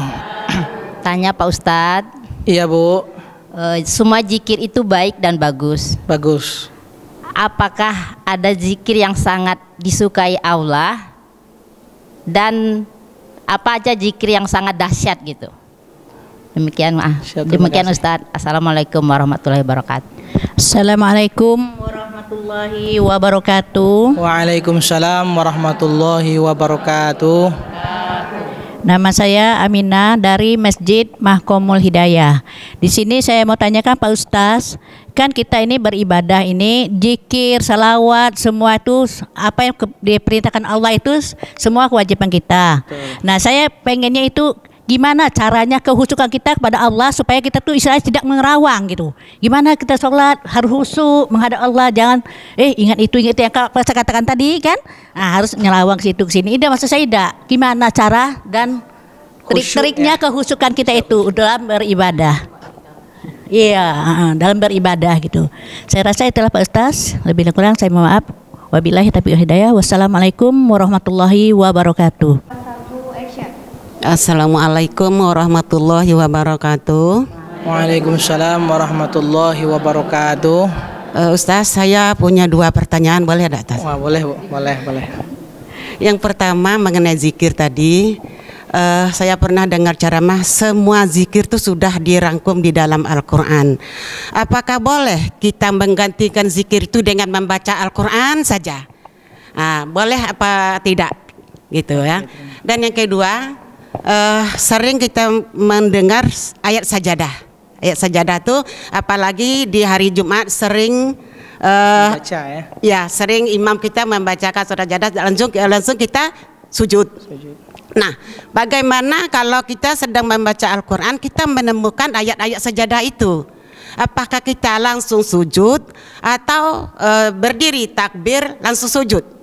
A: [CLEARS THROAT] Tanya Pak Ustadz. Iya Bu. Eh, semua zikir itu baik dan bagus. Bagus.
B: Apakah ada zikir yang sangat disukai Allah dan apa aja zikir yang sangat dahsyat gitu? Demikian maaf. Ah. Demikian Ustadz. Assalamualaikum warahmatullahi wabarakatuh. Assalamualaikum warahmatullahi wabarakatuh
A: warahmatullahi
B: wabarakatuh.
A: Waalaikumsalam warahmatullahi
B: wabarakatuh. Nama saya Amina dari Masjid Mahkomul Hidayah. Di sini saya mau tanyakan Pak Ustaz, kan kita ini beribadah ini jikir, salawat, semua itu apa yang diperintahkan Allah itu semua kewajiban kita. Nah, saya pengennya itu gimana caranya kehusukan kita kepada Allah supaya kita tuh istilahnya tidak mengerawang gitu. Gimana kita sholat harus husuk menghadap Allah jangan eh ingat itu ingat itu yang saya katakan tadi kan. Nah, harus nyelawang ke situ ke sini. Ini maksud saya tidak. Gimana cara dan trik-triknya ya. kehusukan kita itu dalam beribadah. Iya, dalam beribadah gitu. Saya rasa itulah Pak Ustaz. Lebih kurang saya mohon maaf. Wabillahi taufiq hidayah. Wassalamualaikum warahmatullahi wabarakatuh. Assalamualaikum warahmatullahi wabarakatuh.
A: Waalaikumsalam warahmatullahi wabarakatuh.
B: Uh, Ustaz, saya punya dua pertanyaan, boleh
A: ada atas? Wah, boleh, Bu. Boleh, boleh.
B: Yang pertama mengenai zikir tadi, uh, saya pernah dengar ceramah semua zikir itu sudah dirangkum di dalam Al-Qur'an. Apakah boleh kita menggantikan zikir itu dengan membaca Al-Qur'an saja? Nah, boleh apa tidak? Gitu ya. Dan yang kedua, uh, sering kita mendengar ayat sajadah. Ayat sajadah itu apalagi di hari Jumat sering uh, eh, baca ya. Ya, sering imam kita membacakan surat sajadah langsung langsung kita sujud. sujud. Nah, bagaimana kalau kita sedang membaca Al-Qur'an kita menemukan ayat-ayat sajadah itu? Apakah kita langsung sujud atau uh, berdiri takbir langsung sujud?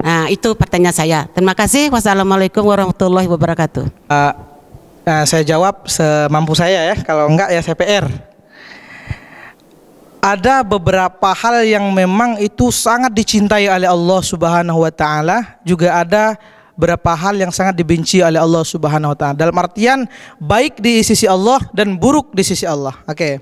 B: Nah, itu pertanyaan saya. Terima kasih.
A: Wassalamualaikum warahmatullahi wabarakatuh. Uh, uh, saya jawab
B: semampu
A: saya ya. Kalau enggak ya CPR. Ada beberapa hal yang memang itu sangat dicintai oleh Allah Subhanahu wa taala, juga ada beberapa hal yang sangat dibenci oleh Allah Subhanahu wa taala. Dalam artian baik di sisi Allah dan buruk di sisi Allah. Oke. Okay.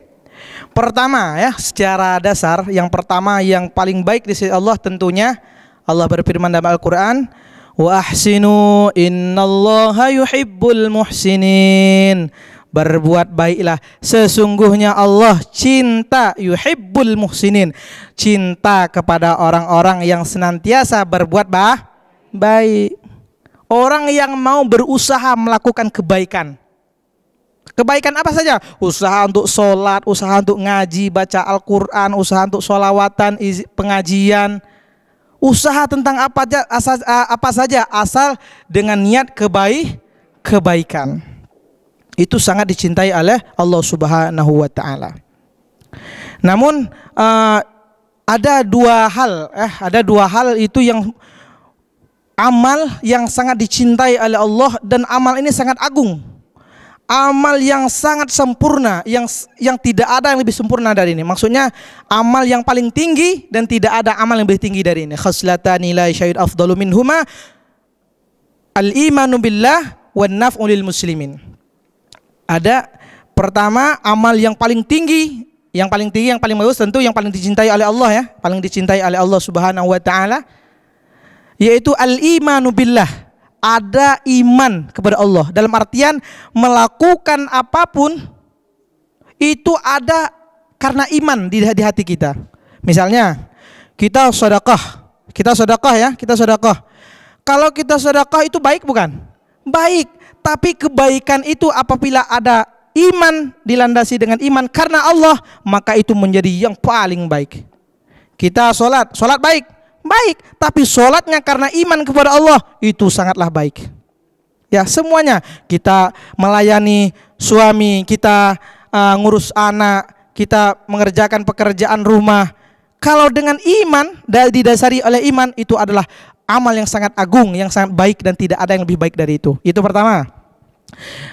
A: Pertama ya, secara dasar yang pertama yang paling baik di sisi Allah tentunya Allah berfirman dalam Al-Quran, Wa ahsinu innallaha yuhibbul muhsinin. Berbuat baiklah. Sesungguhnya Allah cinta yuhibbul muhsinin. Cinta kepada orang-orang yang senantiasa berbuat bah baik. Orang yang mau berusaha melakukan kebaikan. Kebaikan apa saja? Usaha untuk sholat, usaha untuk ngaji, baca Al-Quran, usaha untuk sholawatan, pengajian, usaha tentang apa saja, asal, apa saja asal dengan niat kebaik kebaikan. Itu sangat dicintai oleh Allah Subhanahu wa taala. Namun uh, ada dua hal eh ada dua hal itu yang amal yang sangat dicintai oleh Allah dan amal ini sangat agung amal yang sangat sempurna yang yang tidak ada yang lebih sempurna dari ini maksudnya amal yang paling tinggi dan tidak ada amal yang lebih tinggi dari ini khoslatani la syahid afdalu minhuma al imanu billah wan naf'u lil muslimin ada pertama amal yang paling tinggi yang paling tinggi yang paling bagus tentu yang paling dicintai oleh Allah ya paling dicintai oleh Allah Subhanahu wa taala yaitu al imanu billah ada iman kepada Allah. Dalam artian melakukan apapun itu ada karena iman di, hati kita. Misalnya kita sedekah, kita sedekah ya, kita sedekah. Kalau kita sedekah itu baik bukan? Baik, tapi kebaikan itu apabila ada iman dilandasi dengan iman karena Allah, maka itu menjadi yang paling baik. Kita sholat, sholat baik baik, tapi sholatnya karena iman kepada Allah itu sangatlah baik. Ya, semuanya kita melayani suami, kita uh, ngurus anak, kita mengerjakan pekerjaan rumah. Kalau dengan iman didasari oleh iman itu adalah amal yang sangat agung, yang sangat baik dan tidak ada yang lebih baik dari itu. Itu pertama.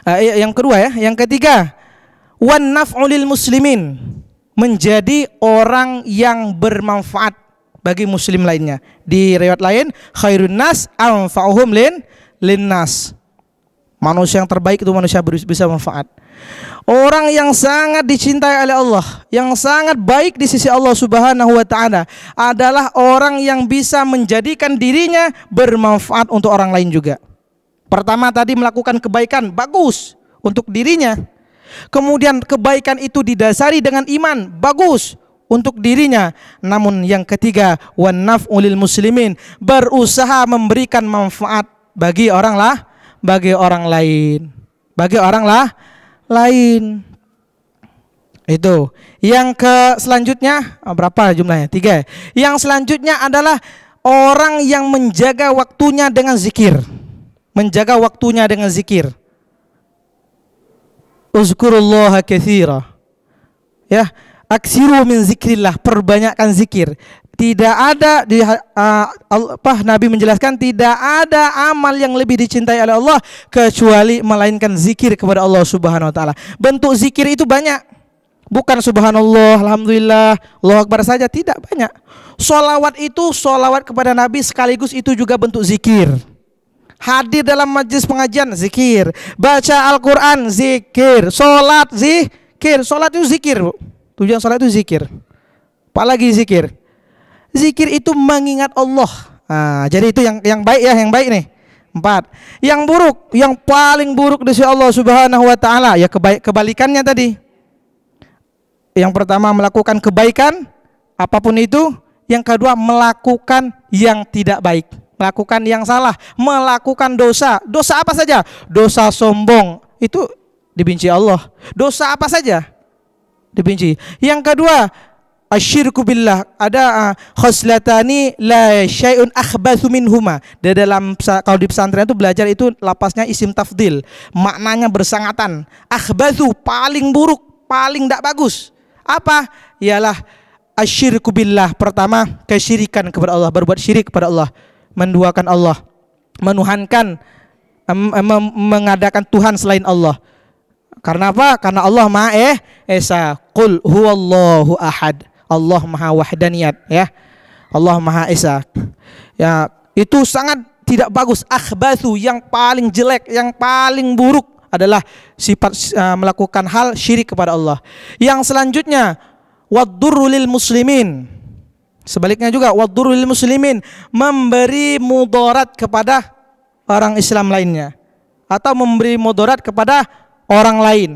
A: Uh, yang kedua ya, yang ketiga, wan naf'ulil muslimin menjadi orang yang bermanfaat bagi muslim lainnya. Di riwayat lain, khairun nas anfa'uhum lin linnas. Manusia yang terbaik itu manusia bisa manfaat. Orang yang sangat dicintai oleh Allah, yang sangat baik di sisi Allah Subhanahu wa taala adalah orang yang bisa menjadikan dirinya bermanfaat untuk orang lain juga. Pertama tadi melakukan kebaikan, bagus untuk dirinya. Kemudian kebaikan itu didasari dengan iman, bagus untuk dirinya namun yang ketiga wanaf ulil muslimin berusaha memberikan manfaat bagi orang bagi orang lain bagi orang lain itu yang ke selanjutnya ah, berapa jumlahnya tiga yang selanjutnya adalah orang yang menjaga waktunya dengan zikir menjaga waktunya dengan zikir uzkurullah kathira ya aksiru min zikrillah, perbanyakkan zikir. Tidak ada di uh, apa Nabi menjelaskan tidak ada amal yang lebih dicintai oleh Allah kecuali melainkan zikir kepada Allah Subhanahu wa taala. Bentuk zikir itu banyak. Bukan subhanallah, alhamdulillah, loh akbar saja tidak banyak. Solawat itu solawat kepada Nabi sekaligus itu juga bentuk zikir hadir dalam majlis pengajian zikir, baca Al-Qur'an zikir, solat zikir, solat itu zikir, Bu. Tujuan sholat itu zikir. Apalagi zikir. Zikir itu mengingat Allah. Nah, jadi itu yang yang baik ya, yang baik nih. Empat. Yang buruk, yang paling buruk dari Allah Subhanahu wa taala ya kebaik, kebalikannya tadi. Yang pertama melakukan kebaikan apapun itu, yang kedua melakukan yang tidak baik, melakukan yang salah, melakukan dosa. Dosa apa saja? Dosa sombong itu dibenci Allah. Dosa apa saja? dibenci. Yang kedua, asyirku billah ada uh, khoslatani la syai'un akhbathu minhuma di dalam kalau di pesantren itu belajar itu lapasnya isim tafdil maknanya bersangatan akhbathu paling buruk paling tidak bagus apa ialah asyirku billah pertama kesyirikan kepada Allah berbuat syirik kepada Allah menduakan Allah menuhankan mengadakan Tuhan selain Allah karena apa? Karena Allah Maha eh Esa. Qul huwallahu ahad. Allah Maha Wahdaniyat ya. Allah Maha Esa. Ya, itu sangat tidak bagus. Akhbathu yang paling jelek, yang paling buruk adalah sifat uh, melakukan hal syirik kepada Allah. Yang selanjutnya waddurru lil muslimin. Sebaliknya juga waddurru lil muslimin memberi mudarat kepada orang Islam lainnya atau memberi mudarat kepada orang lain.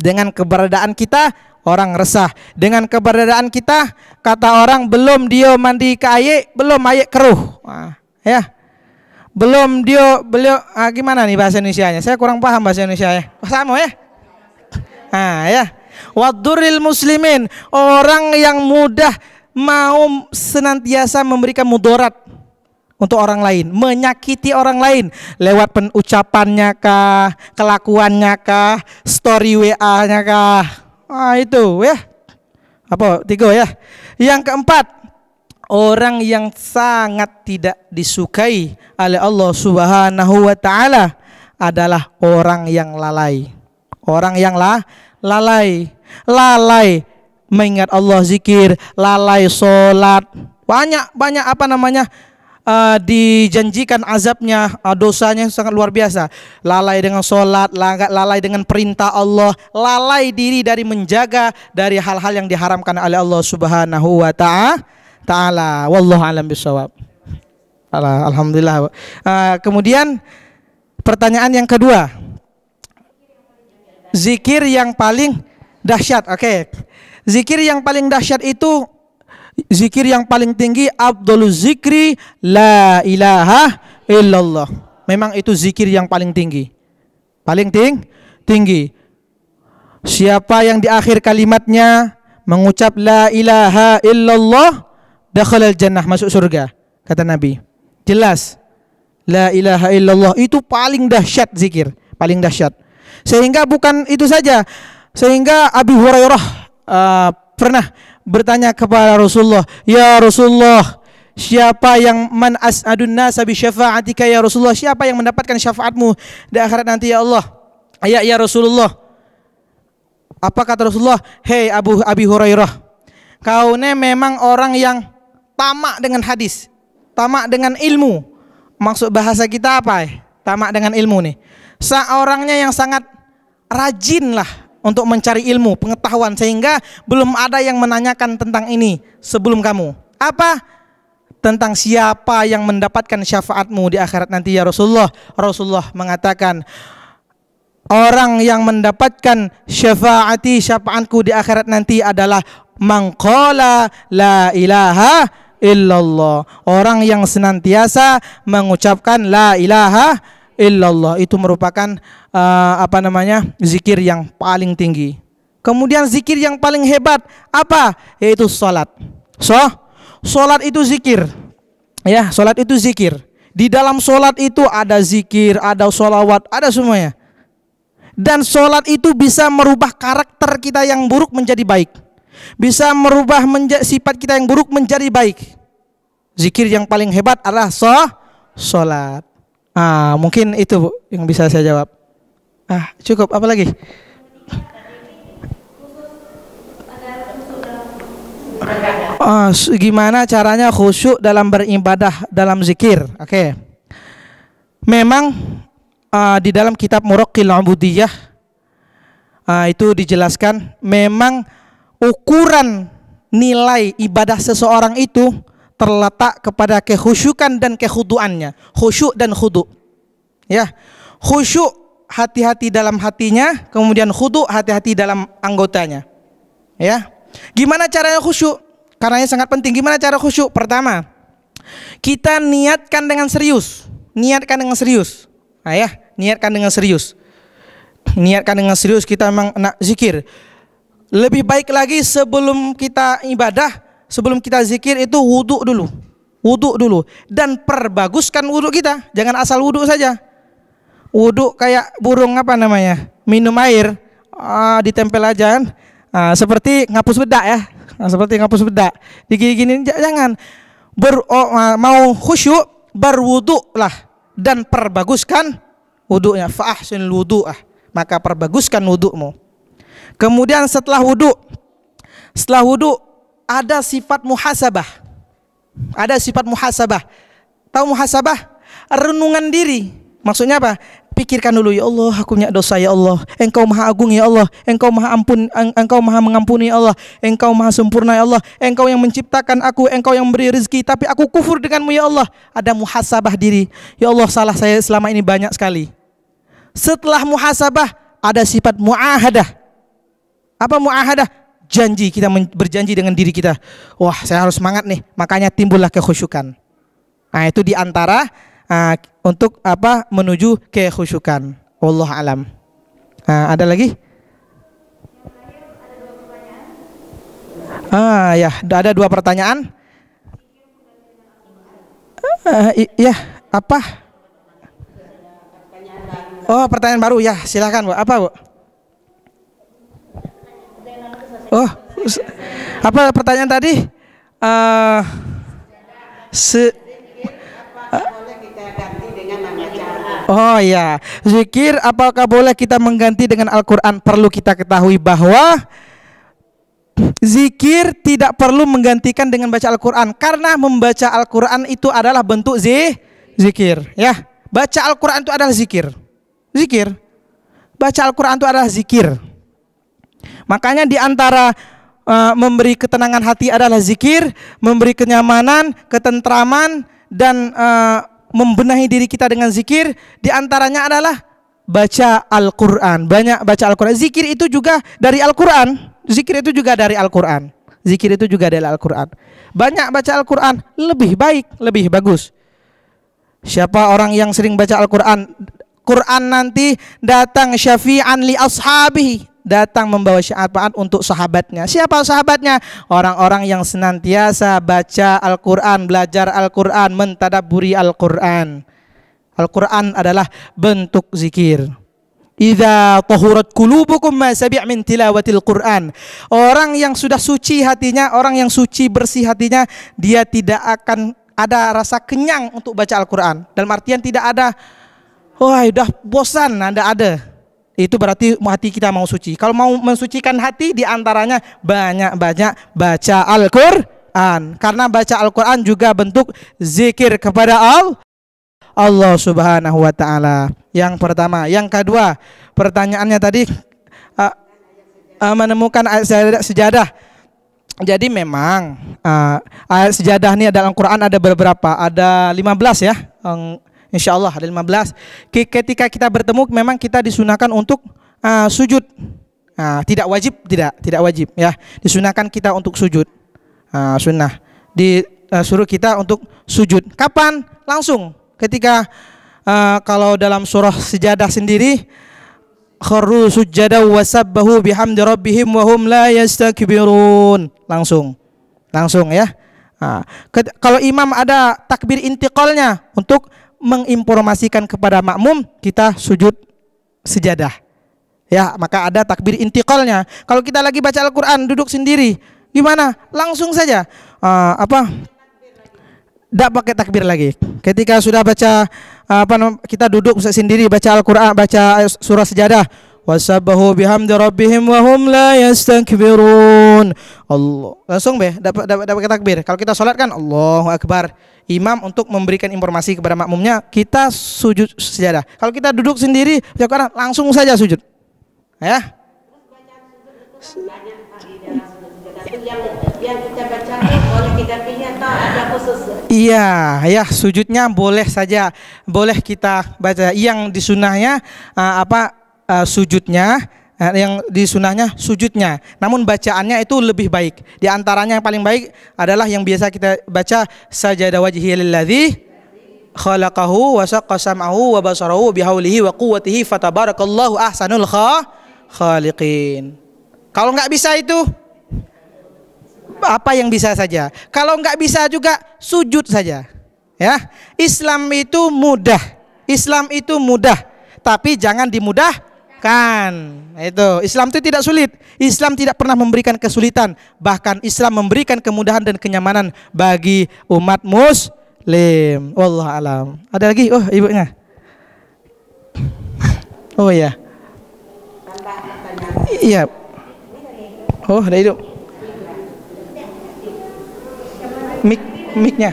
A: Dengan keberadaan kita orang resah. Dengan keberadaan kita kata orang belum dia mandi ke ayek, belum ayek keruh. Nah, ya. Belum dia beliau ah, gimana nih bahasa Indonesia nya? Saya kurang paham bahasa Indonesia ya. Sama ya? Ah ya. Waduril muslimin, orang yang mudah mau senantiasa memberikan mudarat untuk orang lain, menyakiti orang lain lewat penucapannya kah, kelakuannya kah, story WA-nya kah. Ah itu ya. Apa tiga ya? Yang keempat, orang yang sangat tidak disukai oleh Allah Subhanahu wa taala adalah orang yang lalai. Orang yang lalai, lalai, lalai mengingat Allah zikir, lalai sholat, banyak banyak apa namanya uh, dijanjikan azabnya uh, dosanya sangat luar biasa lalai dengan sholat lalai dengan perintah Allah lalai diri dari menjaga dari hal-hal yang diharamkan oleh Allah subhanahu wa ta'ala wallahu alam bisawab alhamdulillah uh, kemudian pertanyaan yang kedua zikir yang paling dahsyat oke okay. zikir yang paling dahsyat itu zikir yang paling tinggi abdul zikri la ilaha illallah. Memang itu zikir yang paling tinggi. Paling ting tinggi. Siapa yang di akhir kalimatnya mengucap la ilaha illallah al jannah masuk surga kata Nabi. Jelas la ilaha illallah itu paling dahsyat zikir, paling dahsyat. Sehingga bukan itu saja. Sehingga Abu Hurairah uh, pernah bertanya kepada Rasulullah, "Ya Rasulullah, siapa yang man as'adun nasa bi syafa'atika ya Rasulullah? Siapa yang mendapatkan syafaatmu di akhirat nanti ya Allah?" Ya ya Rasulullah. Apa kata Rasulullah? "Hei Abu Abi Hurairah, kau nih memang orang yang tamak dengan hadis, tamak dengan ilmu." Maksud bahasa kita apa? Ya? Tamak dengan ilmu nih. Seorangnya yang sangat rajin lah untuk mencari ilmu, pengetahuan sehingga belum ada yang menanyakan tentang ini sebelum kamu. Apa? Tentang siapa yang mendapatkan syafaatmu di akhirat nanti ya Rasulullah. Rasulullah mengatakan, orang yang mendapatkan syafaati syafaatku di akhirat nanti adalah mangkola la ilaha illallah. Orang yang senantiasa mengucapkan la ilaha illallah itu merupakan uh, apa namanya zikir yang paling tinggi. Kemudian zikir yang paling hebat apa? Yaitu sholat. So, sholat itu zikir. Ya, sholat itu zikir. Di dalam sholat itu ada zikir, ada sholawat, ada semuanya. Dan sholat itu bisa merubah karakter kita yang buruk menjadi baik. Bisa merubah sifat kita yang buruk menjadi baik. Zikir yang paling hebat adalah sholat. Ah, mungkin itu yang bisa saya jawab. Ah, cukup. Apa lagi? Oh, gimana caranya khusyuk dalam beribadah, dalam zikir? Oke. Okay. Memang uh, di dalam kitab Muraqqil Ubudiyah uh, itu dijelaskan memang ukuran nilai ibadah seseorang itu terletak kepada kekhusyukan dan kekhuduannya, khusyuk dan khudu. Ya. Khusyuk hati-hati dalam hatinya, kemudian khudu hati-hati dalam anggotanya. Ya. Gimana caranya khusyuk? Karena sangat penting. Gimana cara khusyuk? Pertama, kita niatkan dengan serius. Niatkan dengan serius. Nah, ya, niatkan dengan serius. Niatkan dengan serius kita memang nak zikir. Lebih baik lagi sebelum kita ibadah, sebelum kita zikir itu wudhu dulu. Wudhu dulu dan perbaguskan wudhu kita. Jangan asal wudhu saja wudhu kayak burung apa namanya minum air uh, ditempel aja kan uh, seperti ngapus bedak ya uh, seperti ngapus bedak digini-gini jangan Ber, oh, uh, mau khusyuk berwudhu lah dan perbaguskan wudhunya faahsin wudhu ah maka perbaguskan wudhumu kemudian setelah wudhu setelah wudhu ada sifat muhasabah ada sifat muhasabah tahu muhasabah renungan diri Maksudnya apa? pikirkan dulu ya Allah aku punya dosa ya Allah engkau maha agung ya Allah engkau maha ampun engkau maha mengampuni ya Allah engkau maha sempurna ya Allah engkau yang menciptakan aku engkau yang beri rezeki tapi aku kufur denganmu ya Allah ada muhasabah diri ya Allah salah saya selama ini banyak sekali setelah muhasabah ada sifat muahadah apa muahadah janji kita berjanji dengan diri kita wah saya harus semangat nih makanya timbullah kekhusyukan nah itu diantara untuk apa menuju kekhusyukan. Allah alam. Uh, ada lagi? Ah ya, ada dua pertanyaan. Uh, iya, apa? Oh, pertanyaan baru ya, silahkan Bu. Apa Bu? Oh, apa pertanyaan tadi? Uh, se Oh ya, zikir apakah boleh kita mengganti dengan Al-Qur'an? Perlu kita ketahui bahwa zikir tidak perlu menggantikan dengan baca Al-Qur'an karena membaca Al-Qur'an itu adalah bentuk zikir, ya. Baca Al-Qur'an itu adalah zikir. Zikir. Baca Al-Qur'an itu adalah zikir. Makanya di antara uh, memberi ketenangan hati adalah zikir, memberi kenyamanan, ketentraman dan uh, membenahi diri kita dengan zikir diantaranya adalah baca Al-Quran. Banyak baca Al-Quran. Zikir itu juga dari Al-Quran. Zikir itu juga dari Al-Quran. Zikir itu juga dari Al-Quran. Banyak baca Al-Quran lebih baik, lebih bagus. Siapa orang yang sering baca Al-Quran? Quran nanti datang syafi'an li ashabi datang membawa syafaat untuk sahabatnya. Siapa sahabatnya? Orang-orang yang senantiasa baca Al-Qur'an, belajar Al-Qur'an, mentadaburi Al-Qur'an. Al-Qur'an adalah bentuk zikir. Idza tahurat qulubukum ma sabi' min tilawatil Qur'an. Orang yang sudah suci hatinya, orang yang suci bersih hatinya, dia tidak akan ada rasa kenyang untuk baca Al-Qur'an. Dalam artian tidak ada wah udah bosan, Anda ada. Itu berarti hati kita mau suci. Kalau mau mensucikan hati diantaranya banyak-banyak baca Al-Quran. Karena baca Al-Quran juga bentuk zikir kepada Allah. Allah Subhanahu wa taala. Yang pertama, yang kedua, pertanyaannya tadi menemukan ayat sejadah, Jadi memang ayat sejadah ini dalam Quran ada beberapa, ada 15 ya insya Allah ada 15 ketika kita bertemu memang kita disunahkan untuk uh, sujud uh, tidak wajib tidak tidak wajib ya disunahkan kita untuk sujud uh, sunnah disuruh uh, kita untuk sujud kapan langsung ketika uh, kalau dalam surah sejadah sendiri kharu sujada wasabbahu bihamdi rabbihim wa hum la yastakbirun langsung langsung ya Nah, kalau imam ada takbir intiqalnya untuk menginformasikan kepada makmum kita sujud sejadah. Ya, maka ada takbir intiqalnya. Kalau kita lagi baca Al-Qur'an duduk sendiri, gimana? Langsung saja uh, apa? Tidak pakai takbir lagi. Ketika sudah baca apa kita duduk sendiri baca Al-Qur'an, baca eh, surah sejadah, Wasabahu bihamdi rabbihim wa hum la yastakbirun. Allah. Langsung be dapat dapat dapat takbir. Kalau kita salat kan Allahu akbar. Imam untuk memberikan informasi kepada makmumnya, kita sujud sejadah. Kalau kita duduk sendiri, ya langsung saja sujud. Ya. Iya, ya sujudnya boleh saja, boleh kita baca. Yang disunahnya eh, apa uh, sujudnya eh, yang di sunnahnya sujudnya namun bacaannya itu lebih baik di antaranya yang paling baik adalah yang biasa kita baca Sajadah wajhi lilladzi khalaqahu wa saqqa sam'ahu wa basarahu bihaulihi wa quwwatihi fatabarakallahu ahsanul khaliqin. Kalau nggak bisa itu apa yang bisa saja. Kalau nggak bisa juga sujud saja. Ya, Islam itu mudah. Islam itu mudah, tapi jangan dimudah Kan, itu. Islam itu tidak sulit. Islam tidak pernah memberikan kesulitan, bahkan Islam memberikan kemudahan dan kenyamanan bagi umat muslim. Allah alam. Ada lagi? Oh, ibunya. Oh ya. Iya. Oh, ada hidup. Mik miknya.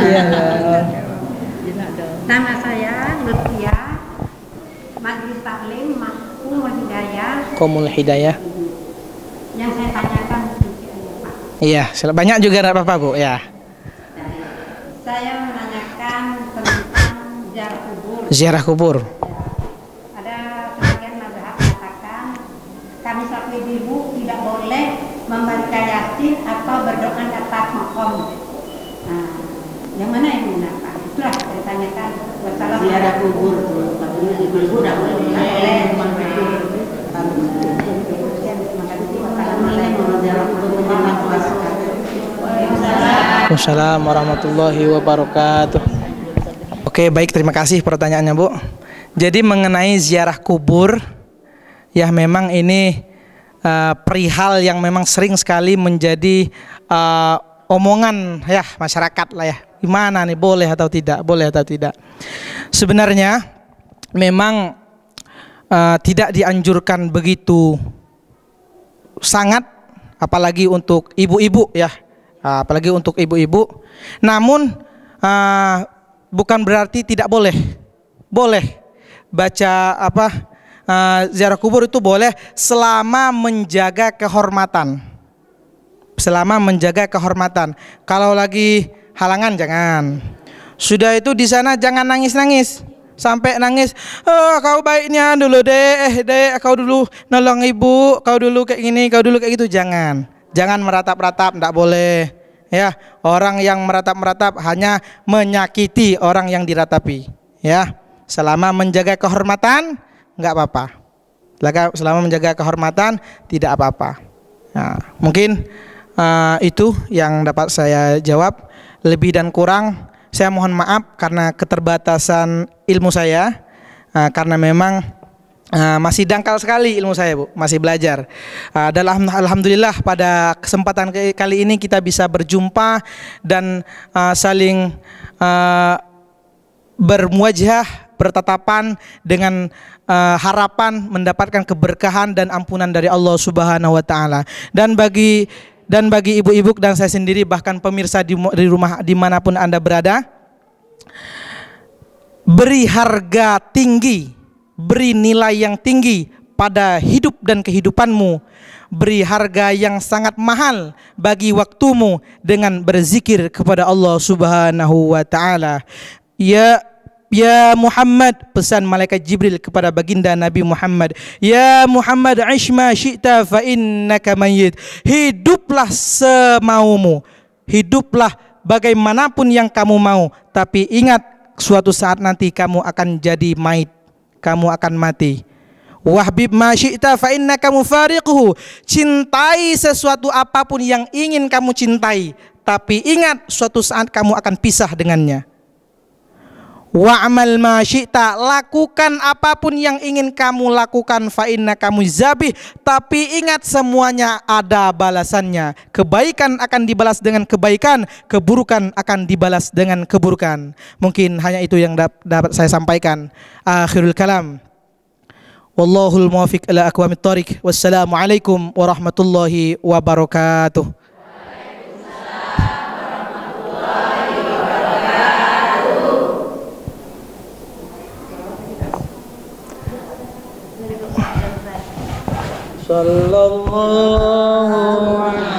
A: Iya, iya.
B: Nama saya Lutfia Majlis Taklim Mahkumul Hidayah. Komul Hidayah. Yang saya tanyakan
A: Iya, Iya, banyak juga enggak apa-apa, Bu, ya. Saya menanyakan tentang ziarah kubur. Ziarah kubur.
B: ziarah kubur tuh katanya udah boleh
A: warahmatullahi wabarakatuh. Oke, baik terima kasih pertanyaannya, Bu. Jadi mengenai ziarah kubur ya memang ini uh, perihal yang memang sering sekali menjadi uh, omongan ya masyarakat lah ya Gimana nih boleh atau tidak? Boleh atau tidak? Sebenarnya memang uh, tidak dianjurkan begitu sangat apalagi untuk ibu-ibu ya. Uh, apalagi untuk ibu-ibu. Namun uh, bukan berarti tidak boleh. Boleh baca apa uh, ziarah kubur itu boleh selama menjaga kehormatan selama menjaga kehormatan. Kalau lagi halangan jangan. Sudah itu di sana jangan nangis-nangis sampai nangis oh, kau baiknya dulu deh eh deh kau dulu nolong ibu kau dulu kayak gini kau dulu kayak gitu jangan jangan meratap-ratap tidak boleh ya orang yang meratap-meratap hanya menyakiti orang yang diratapi ya selama menjaga kehormatan nggak apa-apa selama menjaga kehormatan tidak apa-apa nah, mungkin uh, itu yang dapat saya jawab lebih dan kurang saya mohon maaf karena keterbatasan ilmu saya eh, karena memang eh, masih dangkal sekali ilmu saya bu masih belajar uh, alhamdulillah pada kesempatan kali ini kita bisa berjumpa dan saling uh, bermuajah bertatapan dengan uh, harapan mendapatkan keberkahan dan ampunan dari Allah Subhanahu wa taala. Dan bagi dan bagi ibu-ibu dan saya sendiri bahkan pemirsa di, di rumah dimanapun anda berada beri harga tinggi beri nilai yang tinggi pada hidup dan kehidupanmu beri harga yang sangat mahal bagi waktumu dengan berzikir kepada Allah Subhanahu wa taala ya Ya Muhammad pesan malaikat Jibril kepada baginda Nabi Muhammad Ya Muhammad ishma syi'ta fa innaka mayyit Hiduplah semaumu Hiduplah bagaimanapun yang kamu mau tapi ingat suatu saat nanti kamu akan jadi mayit, kamu akan mati Wahbib ma syi'ta fa kamu fariquhu. Cintai sesuatu apapun yang ingin kamu cintai, tapi ingat suatu saat kamu akan pisah dengannya. Wa'amal ma lakukan apapun yang ingin kamu lakukan fa inna kamu zabih, tapi ingat semuanya ada balasannya. Kebaikan akan dibalas dengan kebaikan, keburukan akan dibalas dengan keburukan. Mungkin hanya itu yang dapat saya sampaikan. Akhirul kalam. Wallahul muwafiq ila aqwamit thariq. Wassalamualaikum warahmatullahi wabarakatuh. صلى الله عليه وسلم